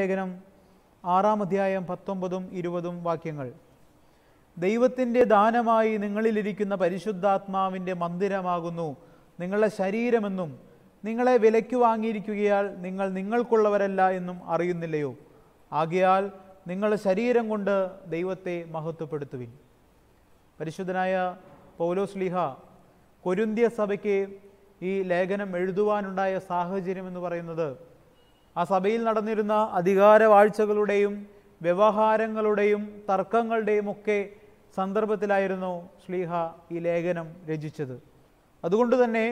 ലേഖനം ആറാം അധ്യായം പത്തൊമ്പതും ഇരുപതും വാക്യങ്ങൾ ദൈവത്തിൻ്റെ ദാനമായി നിങ്ങളിലിരിക്കുന്ന പരിശുദ്ധാത്മാവിൻ്റെ മന്ദിരമാകുന്നു നിങ്ങളുടെ ശരീരമെന്നും നിങ്ങളെ വിലയ്ക്ക് വാങ്ങിയിരിക്കുകയാൽ നിങ്ങൾ നിങ്ങൾക്കുള്ളവരല്ല എന്നും അറിയുന്നില്ലയോ ആകയാൽ നിങ്ങളുടെ ശരീരം കൊണ്ട് ദൈവത്തെ മഹത്വപ്പെടുത്തുവിൻ പരിശുദ്ധനായ പൗലോസ് ലിഹ കൊരുന്തിയ സഭയ്ക്ക് ഈ ലേഖനം എഴുതുവാനുണ്ടായ സാഹചര്യം എന്ന് പറയുന്നത് ആ സഭയിൽ നടന്നിരുന്ന അധികാരവാഴ്ചകളുടെയും വ്യവഹാരങ്ങളുടെയും തർക്കങ്ങളുടെയും ഒക്കെ സന്ദർഭത്തിലായിരുന്നു ശ്ലീഹ ഈ ലേഖനം രചിച്ചത് അതുകൊണ്ട് തന്നെ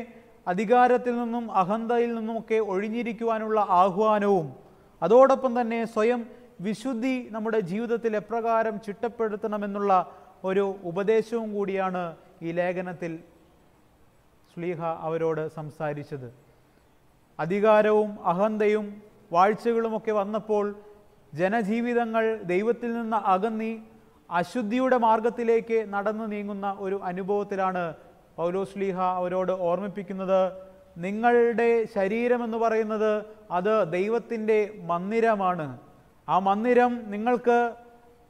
അധികാരത്തിൽ നിന്നും അഹന്തയിൽ നിന്നുമൊക്കെ ഒഴിഞ്ഞിരിക്കുവാനുള്ള ആഹ്വാനവും അതോടൊപ്പം തന്നെ സ്വയം വിശുദ്ധി നമ്മുടെ ജീവിതത്തിൽ എപ്രകാരം ചിട്ടപ്പെടുത്തണമെന്നുള്ള ഒരു ഉപദേശവും കൂടിയാണ് ഈ ലേഖനത്തിൽ ശ്ലീഹ അവരോട് സംസാരിച്ചത് അധികാരവും അഹന്തയും വാഴ്ചകളുമൊക്കെ വന്നപ്പോൾ ജനജീവിതങ്ങൾ ദൈവത്തിൽ നിന്ന് അകന്നി അശുദ്ധിയുടെ മാർഗത്തിലേക്ക് നടന്നു നീങ്ങുന്ന ഒരു അനുഭവത്തിലാണ് പൗലോസ്ലീഹ അവരോട് ഓർമ്മിപ്പിക്കുന്നത് നിങ്ങളുടെ ശരീരം എന്ന് പറയുന്നത് അത് ദൈവത്തിൻ്റെ മന്ദിരമാണ് ആ മന്ദിരം നിങ്ങൾക്ക്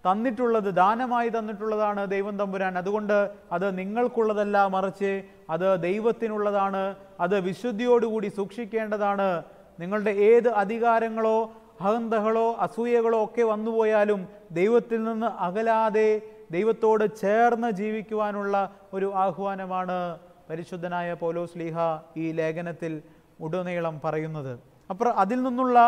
തന്നിട്ടുള്ളത് ദാനമായി തന്നിട്ടുള്ളതാണ് ദൈവം തമ്പുരാൻ അതുകൊണ്ട് അത് നിങ്ങൾക്കുള്ളതല്ല മറിച്ച് അത് ദൈവത്തിനുള്ളതാണ് അത് വിശുദ്ധിയോടുകൂടി സൂക്ഷിക്കേണ്ടതാണ് നിങ്ങളുടെ ഏത് അധികാരങ്ങളോ അഹന്തകളോ അസൂയകളോ ഒക്കെ വന്നുപോയാലും ദൈവത്തിൽ നിന്ന് അകലാതെ ദൈവത്തോട് ചേർന്ന് ജീവിക്കുവാനുള്ള ഒരു ആഹ്വാനമാണ് പരിശുദ്ധനായ പോലോസ് ലീഹ ഈ ലേഖനത്തിൽ ഉടനീളം പറയുന്നത് അപ്പോൾ അതിൽ നിന്നുള്ള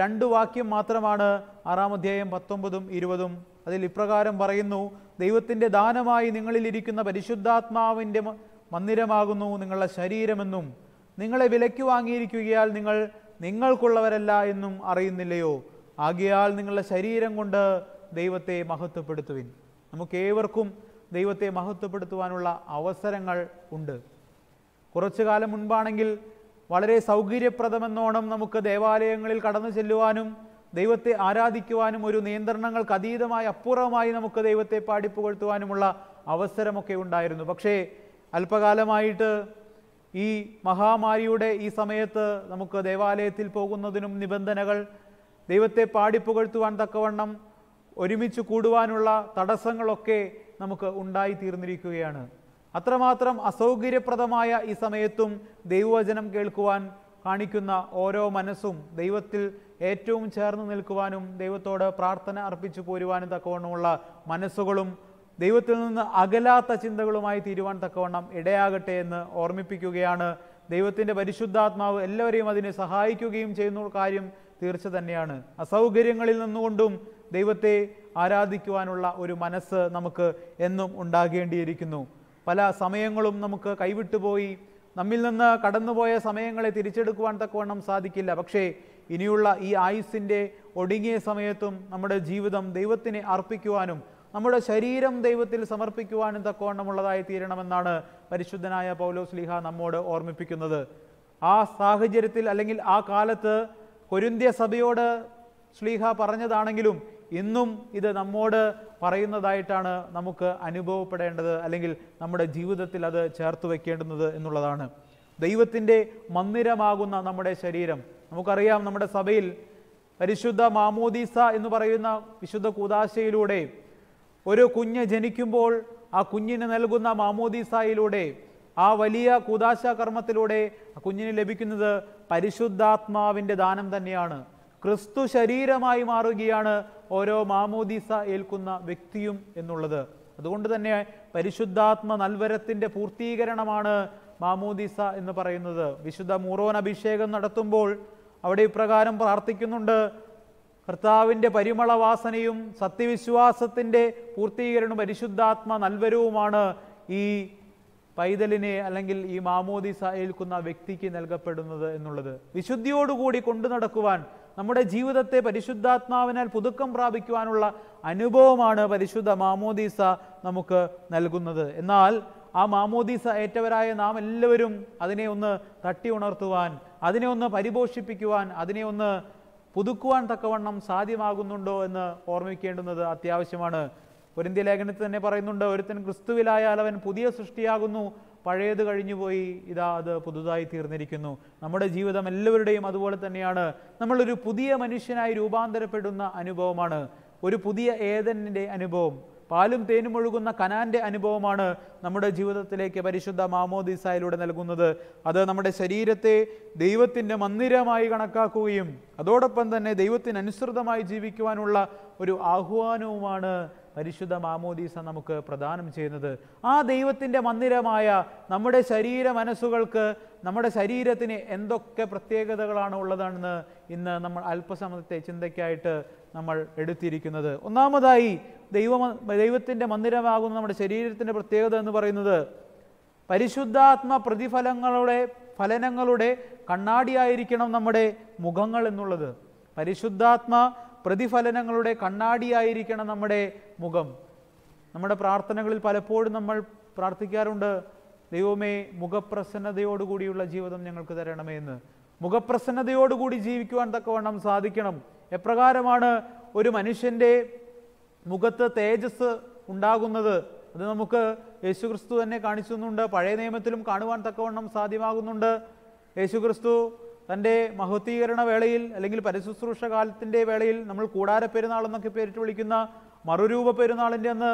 രണ്ട് വാക്യം മാത്രമാണ് ആറാം അധ്യായം പത്തൊമ്പതും ഇരുപതും അതിൽ ഇപ്രകാരം പറയുന്നു ദൈവത്തിൻ്റെ ദാനമായി നിങ്ങളിലിരിക്കുന്ന പരിശുദ്ധാത്മാവിൻ്റെ മന്ദിരമാകുന്നു നിങ്ങളുടെ ശരീരമെന്നും നിങ്ങളെ വിലയ്ക്ക് വാങ്ങിയിരിക്കുകയാൽ നിങ്ങൾ നിങ്ങൾക്കുള്ളവരല്ല എന്നും അറിയുന്നില്ലയോ ആകിയാൽ നിങ്ങളുടെ ശരീരം കൊണ്ട് ദൈവത്തെ മഹത്വപ്പെടുത്തുവിൻ നമുക്കേവർക്കും ദൈവത്തെ മഹത്വപ്പെടുത്തുവാനുള്ള അവസരങ്ങൾ ഉണ്ട് കുറച്ചു കാലം മുൻപാണെങ്കിൽ വളരെ സൗകര്യപ്രദമെന്നോണം നമുക്ക് ദേവാലയങ്ങളിൽ കടന്നു ചെല്ലുവാനും ദൈവത്തെ ആരാധിക്കുവാനും ഒരു നിയന്ത്രണങ്ങൾക്ക് അതീതമായി അപ്പുറമായി നമുക്ക് ദൈവത്തെ പാടിപ്പുകഴ്ത്തുവാനുമുള്ള അവസരമൊക്കെ ഉണ്ടായിരുന്നു പക്ഷേ അല്പകാലമായിട്ട് ഈ മഹാമാരിയുടെ ഈ സമയത്ത് നമുക്ക് ദേവാലയത്തിൽ പോകുന്നതിനും നിബന്ധനകൾ ദൈവത്തെ പാടിപ്പുകഴ്ത്തുവാൻ തക്കവണ്ണം ഒരുമിച്ച് കൂടുവാനുള്ള തടസ്സങ്ങളൊക്കെ നമുക്ക് ഉണ്ടായിത്തീർന്നിരിക്കുകയാണ് അത്രമാത്രം അസൗകര്യപ്രദമായ ഈ സമയത്തും ദൈവവചനം കേൾക്കുവാൻ കാണിക്കുന്ന ഓരോ മനസ്സും ദൈവത്തിൽ ഏറ്റവും ചേർന്ന് നിൽക്കുവാനും ദൈവത്തോട് പ്രാർത്ഥന അർപ്പിച്ചു പോരുവാനും തക്കവണ്ണമുള്ള മനസ്സുകളും ദൈവത്തിൽ നിന്ന് അകലാത്ത ചിന്തകളുമായി തീരുവാൻ തക്കവണ്ണം ഇടയാകട്ടെ എന്ന് ഓർമ്മിപ്പിക്കുകയാണ് ദൈവത്തിൻ്റെ പരിശുദ്ധാത്മാവ് എല്ലാവരെയും അതിനെ സഹായിക്കുകയും ചെയ്യുന്ന കാര്യം തീർച്ച തന്നെയാണ് അസൗകര്യങ്ങളിൽ നിന്നുകൊണ്ടും ദൈവത്തെ ആരാധിക്കുവാനുള്ള ഒരു മനസ്സ് നമുക്ക് എന്നും ഉണ്ടാകേണ്ടിയിരിക്കുന്നു പല സമയങ്ങളും നമുക്ക് കൈവിട്ടുപോയി നമ്മിൽ നിന്ന് കടന്നുപോയ സമയങ്ങളെ തിരിച്ചെടുക്കുവാൻ തക്കവണ്ണം സാധിക്കില്ല പക്ഷേ ഇനിയുള്ള ഈ ആയുസിൻ്റെ ഒടുങ്ങിയ സമയത്തും നമ്മുടെ ജീവിതം ദൈവത്തിനെ അർപ്പിക്കുവാനും നമ്മുടെ ശരീരം ദൈവത്തിൽ സമർപ്പിക്കുവാനും തക്കവണ്ണമുള്ളതായി തീരണമെന്നാണ് പരിശുദ്ധനായ പൗലോസ് സ്ലിഹ നമ്മോട് ഓർമ്മിപ്പിക്കുന്നത് ആ സാഹചര്യത്തിൽ അല്ലെങ്കിൽ ആ കാലത്ത് കൊരിന്ത്യ സഭയോട് സ്ലീഹ പറഞ്ഞതാണെങ്കിലും ഇന്നും ഇത് നമ്മോട് പറയുന്നതായിട്ടാണ് നമുക്ക് അനുഭവപ്പെടേണ്ടത് അല്ലെങ്കിൽ നമ്മുടെ ജീവിതത്തിൽ അത് ചേർത്ത് വയ്ക്കേണ്ടുന്നത് എന്നുള്ളതാണ് ദൈവത്തിൻ്റെ മന്ദിരമാകുന്ന നമ്മുടെ ശരീരം നമുക്കറിയാം നമ്മുടെ സഭയിൽ പരിശുദ്ധ മാമോദീസ എന്ന് പറയുന്ന വിശുദ്ധ കൂതാശയിലൂടെയും ഒരു കുഞ്ഞ് ജനിക്കുമ്പോൾ ആ കുഞ്ഞിന് നൽകുന്ന മാമോദീസായിലൂടെ ആ വലിയ കുദാശ കർമ്മത്തിലൂടെ കുഞ്ഞിന് ലഭിക്കുന്നത് പരിശുദ്ധാത്മാവിൻ്റെ ദാനം തന്നെയാണ് ക്രിസ്തു ശരീരമായി മാറുകയാണ് ഓരോ മാമോദീസ ഏൽക്കുന്ന വ്യക്തിയും എന്നുള്ളത് അതുകൊണ്ട് തന്നെ പരിശുദ്ധാത്മ നൽവരത്തിൻ്റെ പൂർത്തീകരണമാണ് മാമോദീസ എന്ന് പറയുന്നത് വിശുദ്ധ മൂറോൻ അഭിഷേകം നടത്തുമ്പോൾ അവിടെ ഇപ്രകാരം പ്രാർത്ഥിക്കുന്നുണ്ട് കർത്താവിൻ്റെ പരിമളവാസനയും സത്യവിശ്വാസത്തിൻ്റെ പൂർത്തീകരണവും പരിശുദ്ധാത്മ നൽവരവുമാണ് ഈ പൈതലിനെ അല്ലെങ്കിൽ ഈ മാമോദിസ ഏൽക്കുന്ന വ്യക്തിക്ക് നൽകപ്പെടുന്നത് എന്നുള്ളത് വിശുദ്ധിയോടുകൂടി കൊണ്ടു നടക്കുവാൻ നമ്മുടെ ജീവിതത്തെ പരിശുദ്ധാത്മാവിനാൽ പുതുക്കം പ്രാപിക്കുവാനുള്ള അനുഭവമാണ് പരിശുദ്ധ മാമോദീസ നമുക്ക് നൽകുന്നത് എന്നാൽ ആ മാമോദീസ ഏറ്റവരായ നാം എല്ലാവരും അതിനെ ഒന്ന് തട്ടി ഉണർത്തുവാൻ അതിനെ ഒന്ന് പരിപോഷിപ്പിക്കുവാൻ അതിനെ ഒന്ന് പുതുക്കുവാൻ തക്കവണ്ണം സാധ്യമാകുന്നുണ്ടോ എന്ന് ഓർമ്മിക്കേണ്ടുന്നത് അത്യാവശ്യമാണ് ഒരിന്ത്യ ലേഖനത്തിൽ തന്നെ പറയുന്നുണ്ട് ഒരുത്തൻ ക്രിസ്തുവിലായാൽ അവൻ പുതിയ സൃഷ്ടിയാകുന്നു പഴയത് കഴിഞ്ഞുപോയി ഇതാ അത് പുതുതായി തീർന്നിരിക്കുന്നു നമ്മുടെ ജീവിതം എല്ലാവരുടെയും അതുപോലെ തന്നെയാണ് നമ്മളൊരു പുതിയ മനുഷ്യനായി രൂപാന്തരപ്പെടുന്ന അനുഭവമാണ് ഒരു പുതിയ ഏതനിൻ്റെ അനുഭവം പാലും തേനും ഒഴുകുന്ന കനാന്റെ അനുഭവമാണ് നമ്മുടെ ജീവിതത്തിലേക്ക് പരിശുദ്ധ മാമോദിസായിലൂടെ നൽകുന്നത് അത് നമ്മുടെ ശരീരത്തെ ദൈവത്തിൻ്റെ മന്ദിരമായി കണക്കാക്കുകയും അതോടൊപ്പം തന്നെ ദൈവത്തിന് അനുസൃതമായി ജീവിക്കുവാനുള്ള ഒരു ആഹ്വാനവുമാണ് പരിശുദ്ധ മാമോദീസ നമുക്ക് പ്രദാനം ചെയ്യുന്നത് ആ ദൈവത്തിൻ്റെ മന്ദിരമായ നമ്മുടെ ശരീര മനസ്സുകൾക്ക് നമ്മുടെ ശരീരത്തിന് എന്തൊക്കെ പ്രത്യേകതകളാണ് ഉള്ളതാണെന്ന് ഇന്ന് നമ്മൾ അല്പസമയത്തെ ചിന്തയ്ക്കായിട്ട് നമ്മൾ എടുത്തിരിക്കുന്നത് ഒന്നാമതായി ദൈവ ദൈവത്തിൻ്റെ മന്ദിരമാകുന്ന നമ്മുടെ ശരീരത്തിൻ്റെ പ്രത്യേകത എന്ന് പറയുന്നത് പരിശുദ്ധാത്മ പ്രതിഫലങ്ങളുടെ ഫലനങ്ങളുടെ കണ്ണാടിയായിരിക്കണം നമ്മുടെ മുഖങ്ങൾ എന്നുള്ളത് പരിശുദ്ധാത്മ പ്രതിഫലനങ്ങളുടെ കണ്ണാടിയായിരിക്കണം നമ്മുടെ മുഖം നമ്മുടെ പ്രാർത്ഥനകളിൽ പലപ്പോഴും നമ്മൾ പ്രാർത്ഥിക്കാറുണ്ട് ദൈവമേ മുഖപ്രസന്നതയോടുകൂടിയുള്ള ജീവിതം ഞങ്ങൾക്ക് തരണമേ എന്ന് മുഖപ്രസന്നതയോടുകൂടി ജീവിക്കുവാൻ തക്കവണ്ണം സാധിക്കണം എപ്രകാരമാണ് ഒരു മനുഷ്യൻ്റെ മുഖത്ത് തേജസ് ഉണ്ടാകുന്നത് അത് നമുക്ക് യേശുക്രിസ്തു തന്നെ കാണിച്ചുന്നുണ്ട് പഴയ നിയമത്തിലും കാണുവാൻ തക്കവണ്ണം സാധ്യമാകുന്നുണ്ട് യേശുക്രിസ്തു തൻ്റെ മഹത്വീകരണ വേളയിൽ അല്ലെങ്കിൽ പരിശുശ്രൂഷ കാലത്തിൻ്റെ വേളയിൽ നമ്മൾ കൂടാര പെരുന്നാൾ എന്നൊക്കെ പേരിട്ട് വിളിക്കുന്ന മറുരൂപ പെരുന്നാളിൻ്റെ അന്ന്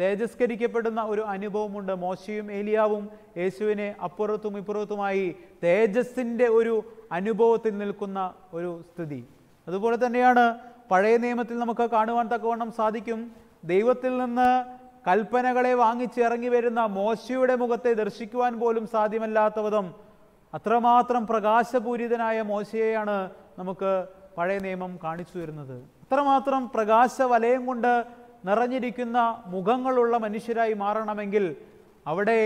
തേജസ്കരിക്കപ്പെടുന്ന ഒരു അനുഭവമുണ്ട് മോശയും ഏലിയാവും യേശുവിനെ അപ്പുറത്തും ഇപ്പുറത്തുമായി തേജസ്സിൻ്റെ ഒരു അനുഭവത്തിൽ നിൽക്കുന്ന ഒരു സ്ഥിതി അതുപോലെ തന്നെയാണ് പഴയ നിയമത്തിൽ നമുക്ക് കാണുവാൻ തക്കവണ്ണം സാധിക്കും ദൈവത്തിൽ നിന്ന് കൽപ്പനകളെ വാങ്ങിച്ച് ഇറങ്ങി വരുന്ന മോശയുടെ മുഖത്തെ ദർശിക്കുവാൻ പോലും സാധ്യമല്ലാത്ത വിധം അത്രമാത്രം പ്രകാശപൂരിതനായ മോശയെയാണ് നമുക്ക് പഴയ നിയമം കാണിച്ചു തരുന്നത് അത്രമാത്രം പ്രകാശ വലയം കൊണ്ട് നിറഞ്ഞിരിക്കുന്ന മുഖങ്ങളുള്ള മനുഷ്യരായി മാറണമെങ്കിൽ അവിടെ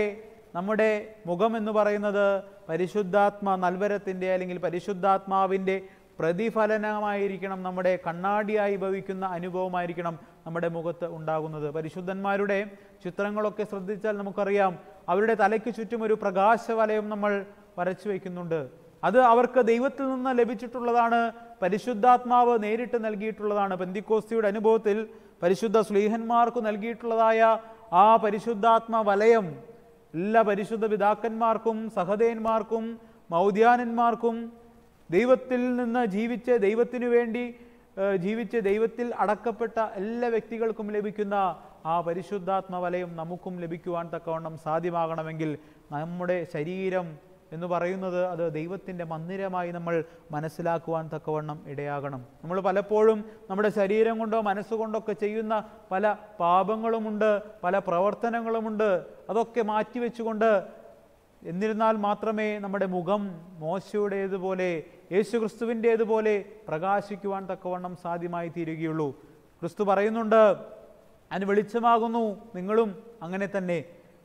നമ്മുടെ മുഖം എന്ന് പറയുന്നത് പരിശുദ്ധാത്മ നൽവരത്തിൻ്റെ അല്ലെങ്കിൽ പരിശുദ്ധാത്മാവിൻ്റെ പ്രതിഫലനമായിരിക്കണം നമ്മുടെ കണ്ണാടിയായി ഭവിക്കുന്ന അനുഭവമായിരിക്കണം നമ്മുടെ മുഖത്ത് ഉണ്ടാകുന്നത് പരിശുദ്ധന്മാരുടെ ചിത്രങ്ങളൊക്കെ ശ്രദ്ധിച്ചാൽ നമുക്കറിയാം അവരുടെ തലയ്ക്ക് ചുറ്റും ഒരു പ്രകാശവലയം നമ്മൾ വരച്ചു വയ്ക്കുന്നുണ്ട് അത് അവർക്ക് ദൈവത്തിൽ നിന്ന് ലഭിച്ചിട്ടുള്ളതാണ് പരിശുദ്ധാത്മാവ് നേരിട്ട് നൽകിയിട്ടുള്ളതാണ് പെന്തിക്കോസ്തിയുടെ അനുഭവത്തിൽ പരിശുദ്ധ സ്ലീഹന്മാർക്ക് നൽകിയിട്ടുള്ളതായ ആ പരിശുദ്ധാത്മ വലയം എല്ലാ പരിശുദ്ധ പിതാക്കന്മാർക്കും സഹദേന്മാർക്കും മൗദ്യാനന്മാർക്കും ദൈവത്തിൽ നിന്ന് ജീവിച്ച് ദൈവത്തിനു വേണ്ടി ജീവിച്ച് ദൈവത്തിൽ അടക്കപ്പെട്ട എല്ലാ വ്യക്തികൾക്കും ലഭിക്കുന്ന ആ പരിശുദ്ധാത്മവലയം നമുക്കും ലഭിക്കുവാൻ തക്കവണ്ണം സാധ്യമാകണമെങ്കിൽ നമ്മുടെ ശരീരം എന്ന് പറയുന്നത് അത് ദൈവത്തിൻ്റെ മന്ദിരമായി നമ്മൾ മനസ്സിലാക്കുവാൻ തക്കവണ്ണം ഇടയാകണം നമ്മൾ പലപ്പോഴും നമ്മുടെ ശരീരം കൊണ്ടോ ഒക്കെ ചെയ്യുന്ന പല പാപങ്ങളുമുണ്ട് പല പ്രവർത്തനങ്ങളുമുണ്ട് അതൊക്കെ മാറ്റിവെച്ചുകൊണ്ട് എന്നിരുന്നാൽ മാത്രമേ നമ്മുടെ മുഖം മോശയുടേതുപോലെ യേശുക്രിസ്തുവിൻ്റെതുപോലെ പ്രകാശിക്കുവാൻ തക്കവണ്ണം സാധ്യമായി തീരുകയുള്ളൂ ക്രിസ്തു പറയുന്നുണ്ട് ഞാൻ വെളിച്ചമാകുന്നു നിങ്ങളും അങ്ങനെ തന്നെ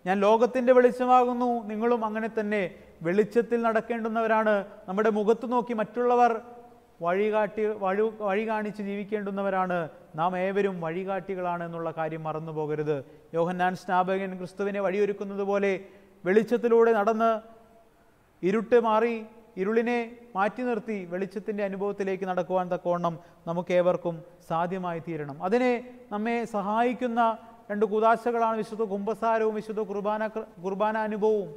ഞാൻ ലോകത്തിൻ്റെ വെളിച്ചമാകുന്നു നിങ്ങളും അങ്ങനെ തന്നെ വെളിച്ചത്തിൽ നടക്കേണ്ടുന്നവരാണ് നമ്മുടെ മുഖത്ത് നോക്കി മറ്റുള്ളവർ വഴികാട്ടി വഴി വഴി കാണിച്ച് ജീവിക്കേണ്ടുന്നവരാണ് നാം ഏവരും വഴികാട്ടികളാണ് എന്നുള്ള കാര്യം മറന്നു പോകരുത് യോഹന്നാൻ സ്നാപകൻ ക്രിസ്തുവിനെ വഴിയൊരുക്കുന്നത് പോലെ വെളിച്ചത്തിലൂടെ നടന്ന് ഇരുട്ട് മാറി ഇരുളിനെ മാറ്റി നിർത്തി വെളിച്ചത്തിൻ്റെ അനുഭവത്തിലേക്ക് നടക്കുവാൻ തക്കവണ്ണം നമുക്കേവർക്കും സാധ്യമായി തീരണം അതിനെ നമ്മെ സഹായിക്കുന്ന രണ്ട് കുദാശകളാണ് വിശുദ്ധ കുംഭസാരവും വിശുദ്ധ കുർബാന കുർബാന അനുഭവവും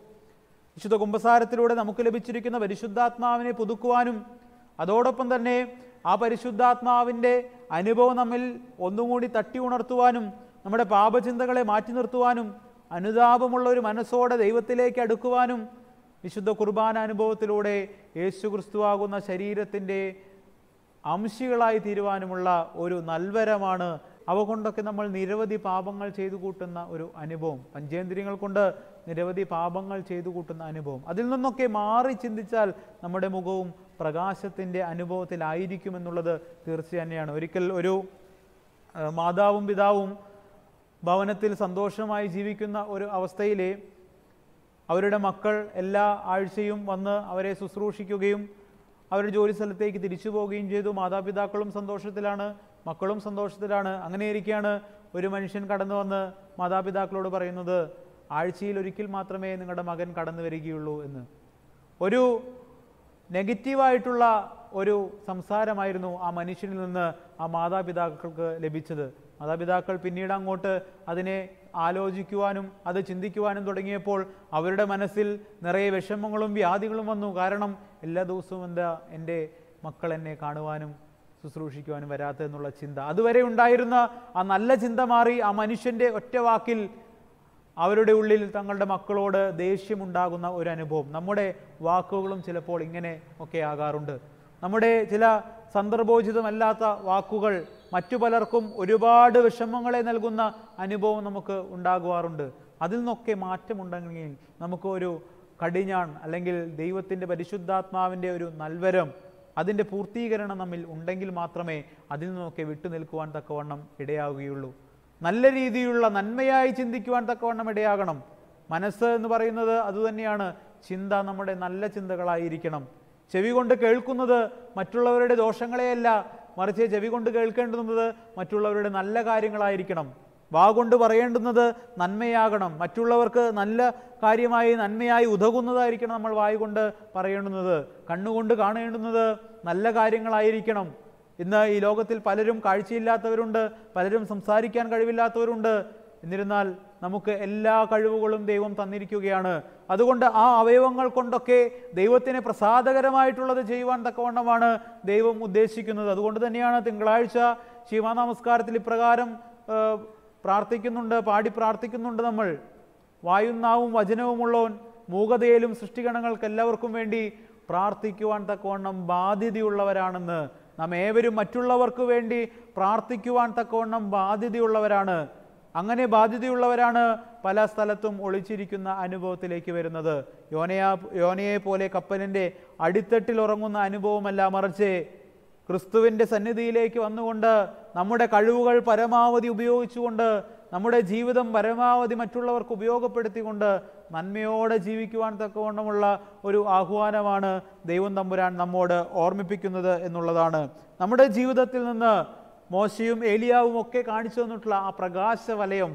വിശുദ്ധ കുംഭസാരത്തിലൂടെ നമുക്ക് ലഭിച്ചിരിക്കുന്ന പരിശുദ്ധാത്മാവിനെ പുതുക്കുവാനും അതോടൊപ്പം തന്നെ ആ പരിശുദ്ധാത്മാവിൻ്റെ അനുഭവം നമ്മിൽ ഒന്നുകൂടി തട്ടി ഉണർത്തുവാനും നമ്മുടെ പാപചിന്തകളെ മാറ്റി നിർത്തുവാനും അനുതാപമുള്ള ഒരു മനസ്സോടെ ദൈവത്തിലേക്ക് അടുക്കുവാനും വിശുദ്ധ കുർബാന അനുഭവത്തിലൂടെ യേശു ക്രിസ്തുവാകുന്ന ശരീരത്തിൻ്റെ അംശികളായി തീരുവാനുമുള്ള ഒരു നൽവരമാണ് അവ കൊണ്ടൊക്കെ നമ്മൾ നിരവധി പാപങ്ങൾ ചെയ്തു കൂട്ടുന്ന ഒരു അനുഭവം പഞ്ചേന്ദ്രിയങ്ങൾ കൊണ്ട് നിരവധി പാപങ്ങൾ ചെയ്തു കൂട്ടുന്ന അനുഭവം അതിൽ നിന്നൊക്കെ മാറി ചിന്തിച്ചാൽ നമ്മുടെ മുഖവും പ്രകാശത്തിൻ്റെ എന്നുള്ളത് തീർച്ച തന്നെയാണ് ഒരിക്കൽ ഒരു മാതാവും പിതാവും ഭവനത്തിൽ സന്തോഷമായി ജീവിക്കുന്ന ഒരു അവസ്ഥയിലെ അവരുടെ മക്കൾ എല്ലാ ആഴ്ചയും വന്ന് അവരെ ശുശ്രൂഷിക്കുകയും അവരുടെ ജോലി സ്ഥലത്തേക്ക് തിരിച്ചു പോവുകയും ചെയ്തു മാതാപിതാക്കളും സന്തോഷത്തിലാണ് മക്കളും സന്തോഷത്തിലാണ് അങ്ങനെ ഇരിക്കുകയാണ് ഒരു മനുഷ്യൻ കടന്നു വന്ന് മാതാപിതാക്കളോട് പറയുന്നത് ആഴ്ചയിൽ ഒരിക്കൽ മാത്രമേ നിങ്ങളുടെ മകൻ കടന്നു വരികയുള്ളൂ എന്ന് ഒരു നെഗറ്റീവായിട്ടുള്ള ഒരു സംസാരമായിരുന്നു ആ മനുഷ്യനിൽ നിന്ന് ആ മാതാപിതാക്കൾക്ക് ലഭിച്ചത് മാതാപിതാക്കൾ പിന്നീട് അങ്ങോട്ട് അതിനെ ആലോചിക്കുവാനും അത് ചിന്തിക്കുവാനും തുടങ്ങിയപ്പോൾ അവരുടെ മനസ്സിൽ നിറയെ വിഷമങ്ങളും വ്യാധികളും വന്നു കാരണം എല്ലാ ദിവസവും എന്താ എൻ്റെ മക്കൾ എന്നെ കാണുവാനും ശുശ്രൂഷിക്കുവാനും വരാത്തതെന്നുള്ള ചിന്ത അതുവരെ ഉണ്ടായിരുന്ന ആ നല്ല ചിന്ത മാറി ആ മനുഷ്യൻ്റെ ഒറ്റ വാക്കിൽ അവരുടെ ഉള്ളിൽ തങ്ങളുടെ മക്കളോട് ദേഷ്യമുണ്ടാകുന്ന ഒരു അനുഭവം നമ്മുടെ വാക്കുകളും ചിലപ്പോൾ ഇങ്ങനെ ഒക്കെ ആകാറുണ്ട് നമ്മുടെ ചില സന്ദർഭോചിതമല്ലാത്ത വാക്കുകൾ മറ്റു പലർക്കും ഒരുപാട് വിഷമങ്ങളെ നൽകുന്ന അനുഭവം നമുക്ക് ഉണ്ടാകുവാറുണ്ട് അതിൽ നിന്നൊക്കെ മാറ്റമുണ്ടെങ്കിൽ നമുക്ക് ഒരു കടിഞ്ഞാൺ അല്ലെങ്കിൽ ദൈവത്തിൻ്റെ പരിശുദ്ധാത്മാവിൻ്റെ ഒരു നൽവരം അതിൻ്റെ പൂർത്തീകരണം നമ്മിൽ ഉണ്ടെങ്കിൽ മാത്രമേ അതിൽ നിന്നൊക്കെ വിട്ടു നിൽക്കുവാൻ തക്കവണ്ണം ഇടയാവുകയുള്ളൂ നല്ല രീതിയിലുള്ള നന്മയായി ചിന്തിക്കുവാൻ തക്കവണ്ണം ഇടയാകണം മനസ്സ് എന്ന് പറയുന്നത് അതുതന്നെയാണ് ചിന്ത നമ്മുടെ നല്ല ചിന്തകളായിരിക്കണം ചെവി കൊണ്ട് കേൾക്കുന്നത് മറ്റുള്ളവരുടെ ദോഷങ്ങളെയല്ല മറിച്ച് ചെവി കൊണ്ട് കേൾക്കേണ്ടുന്നത് മറ്റുള്ളവരുടെ നല്ല കാര്യങ്ങളായിരിക്കണം വാകൊണ്ട് പറയേണ്ടുന്നത് നന്മയാകണം മറ്റുള്ളവർക്ക് നല്ല കാര്യമായി നന്മയായി ഉതകുന്നതായിരിക്കണം നമ്മൾ വായി കൊണ്ട് പറയേണ്ടുന്നത് കണ്ണുകൊണ്ട് കാണേണ്ടുന്നത് നല്ല കാര്യങ്ങളായിരിക്കണം ഇന്ന് ഈ ലോകത്തിൽ പലരും കാഴ്ചയില്ലാത്തവരുണ്ട് പലരും സംസാരിക്കാൻ കഴിവില്ലാത്തവരുണ്ട് എന്നിരുന്നാൽ നമുക്ക് എല്ലാ കഴിവുകളും ദൈവം തന്നിരിക്കുകയാണ് അതുകൊണ്ട് ആ അവയവങ്ങൾ കൊണ്ടൊക്കെ ദൈവത്തിന് പ്രസാദകരമായിട്ടുള്ളത് ചെയ്യുവാൻ തക്കവണ്ണമാണ് ദൈവം ഉദ്ദേശിക്കുന്നത് അതുകൊണ്ട് തന്നെയാണ് തിങ്കളാഴ്ച ശിവനമസ്കാരത്തിൽ ഇപ്രകാരം പ്രാർത്ഥിക്കുന്നുണ്ട് പാടി പ്രാർത്ഥിക്കുന്നുണ്ട് നമ്മൾ വായുന്നാവും വചനവുമുള്ളവൻ മൂകതയിലും സൃഷ്ടിഗണങ്ങൾക്ക് എല്ലാവർക്കും വേണ്ടി പ്രാർത്ഥിക്കുവാൻ തക്കവണ്ണം ബാധ്യതയുള്ളവരാണെന്ന് നാം ഏവരും മറ്റുള്ളവർക്ക് വേണ്ടി പ്രാർത്ഥിക്കുവാൻ തക്കവണ്ണം ബാധ്യതയുള്ളവരാണ് അങ്ങനെ ബാധ്യതയുള്ളവരാണ് പല സ്ഥലത്തും ഒളിച്ചിരിക്കുന്ന അനുഭവത്തിലേക്ക് വരുന്നത് യോനയാ യോനയെ പോലെ കപ്പലിൻ്റെ അടിത്തട്ടിൽ ഉറങ്ങുന്ന അനുഭവമല്ല മറിച്ച് ക്രിസ്തുവിൻ്റെ സന്നിധിയിലേക്ക് വന്നുകൊണ്ട് നമ്മുടെ കഴിവുകൾ പരമാവധി ഉപയോഗിച്ചുകൊണ്ട് നമ്മുടെ ജീവിതം പരമാവധി മറ്റുള്ളവർക്ക് ഉപയോഗപ്പെടുത്തിക്കൊണ്ട് നന്മയോടെ ജീവിക്കുവാൻ തക്കവണ്ണമുള്ള ഒരു ആഹ്വാനമാണ് ദൈവം തമ്പുരാൻ നമ്മോട് ഓർമ്മിപ്പിക്കുന്നത് എന്നുള്ളതാണ് നമ്മുടെ ജീവിതത്തിൽ നിന്ന് മോശയും ഏലിയാവും ഒക്കെ കാണിച്ചു തന്നിട്ടുള്ള ആ പ്രകാശവലയം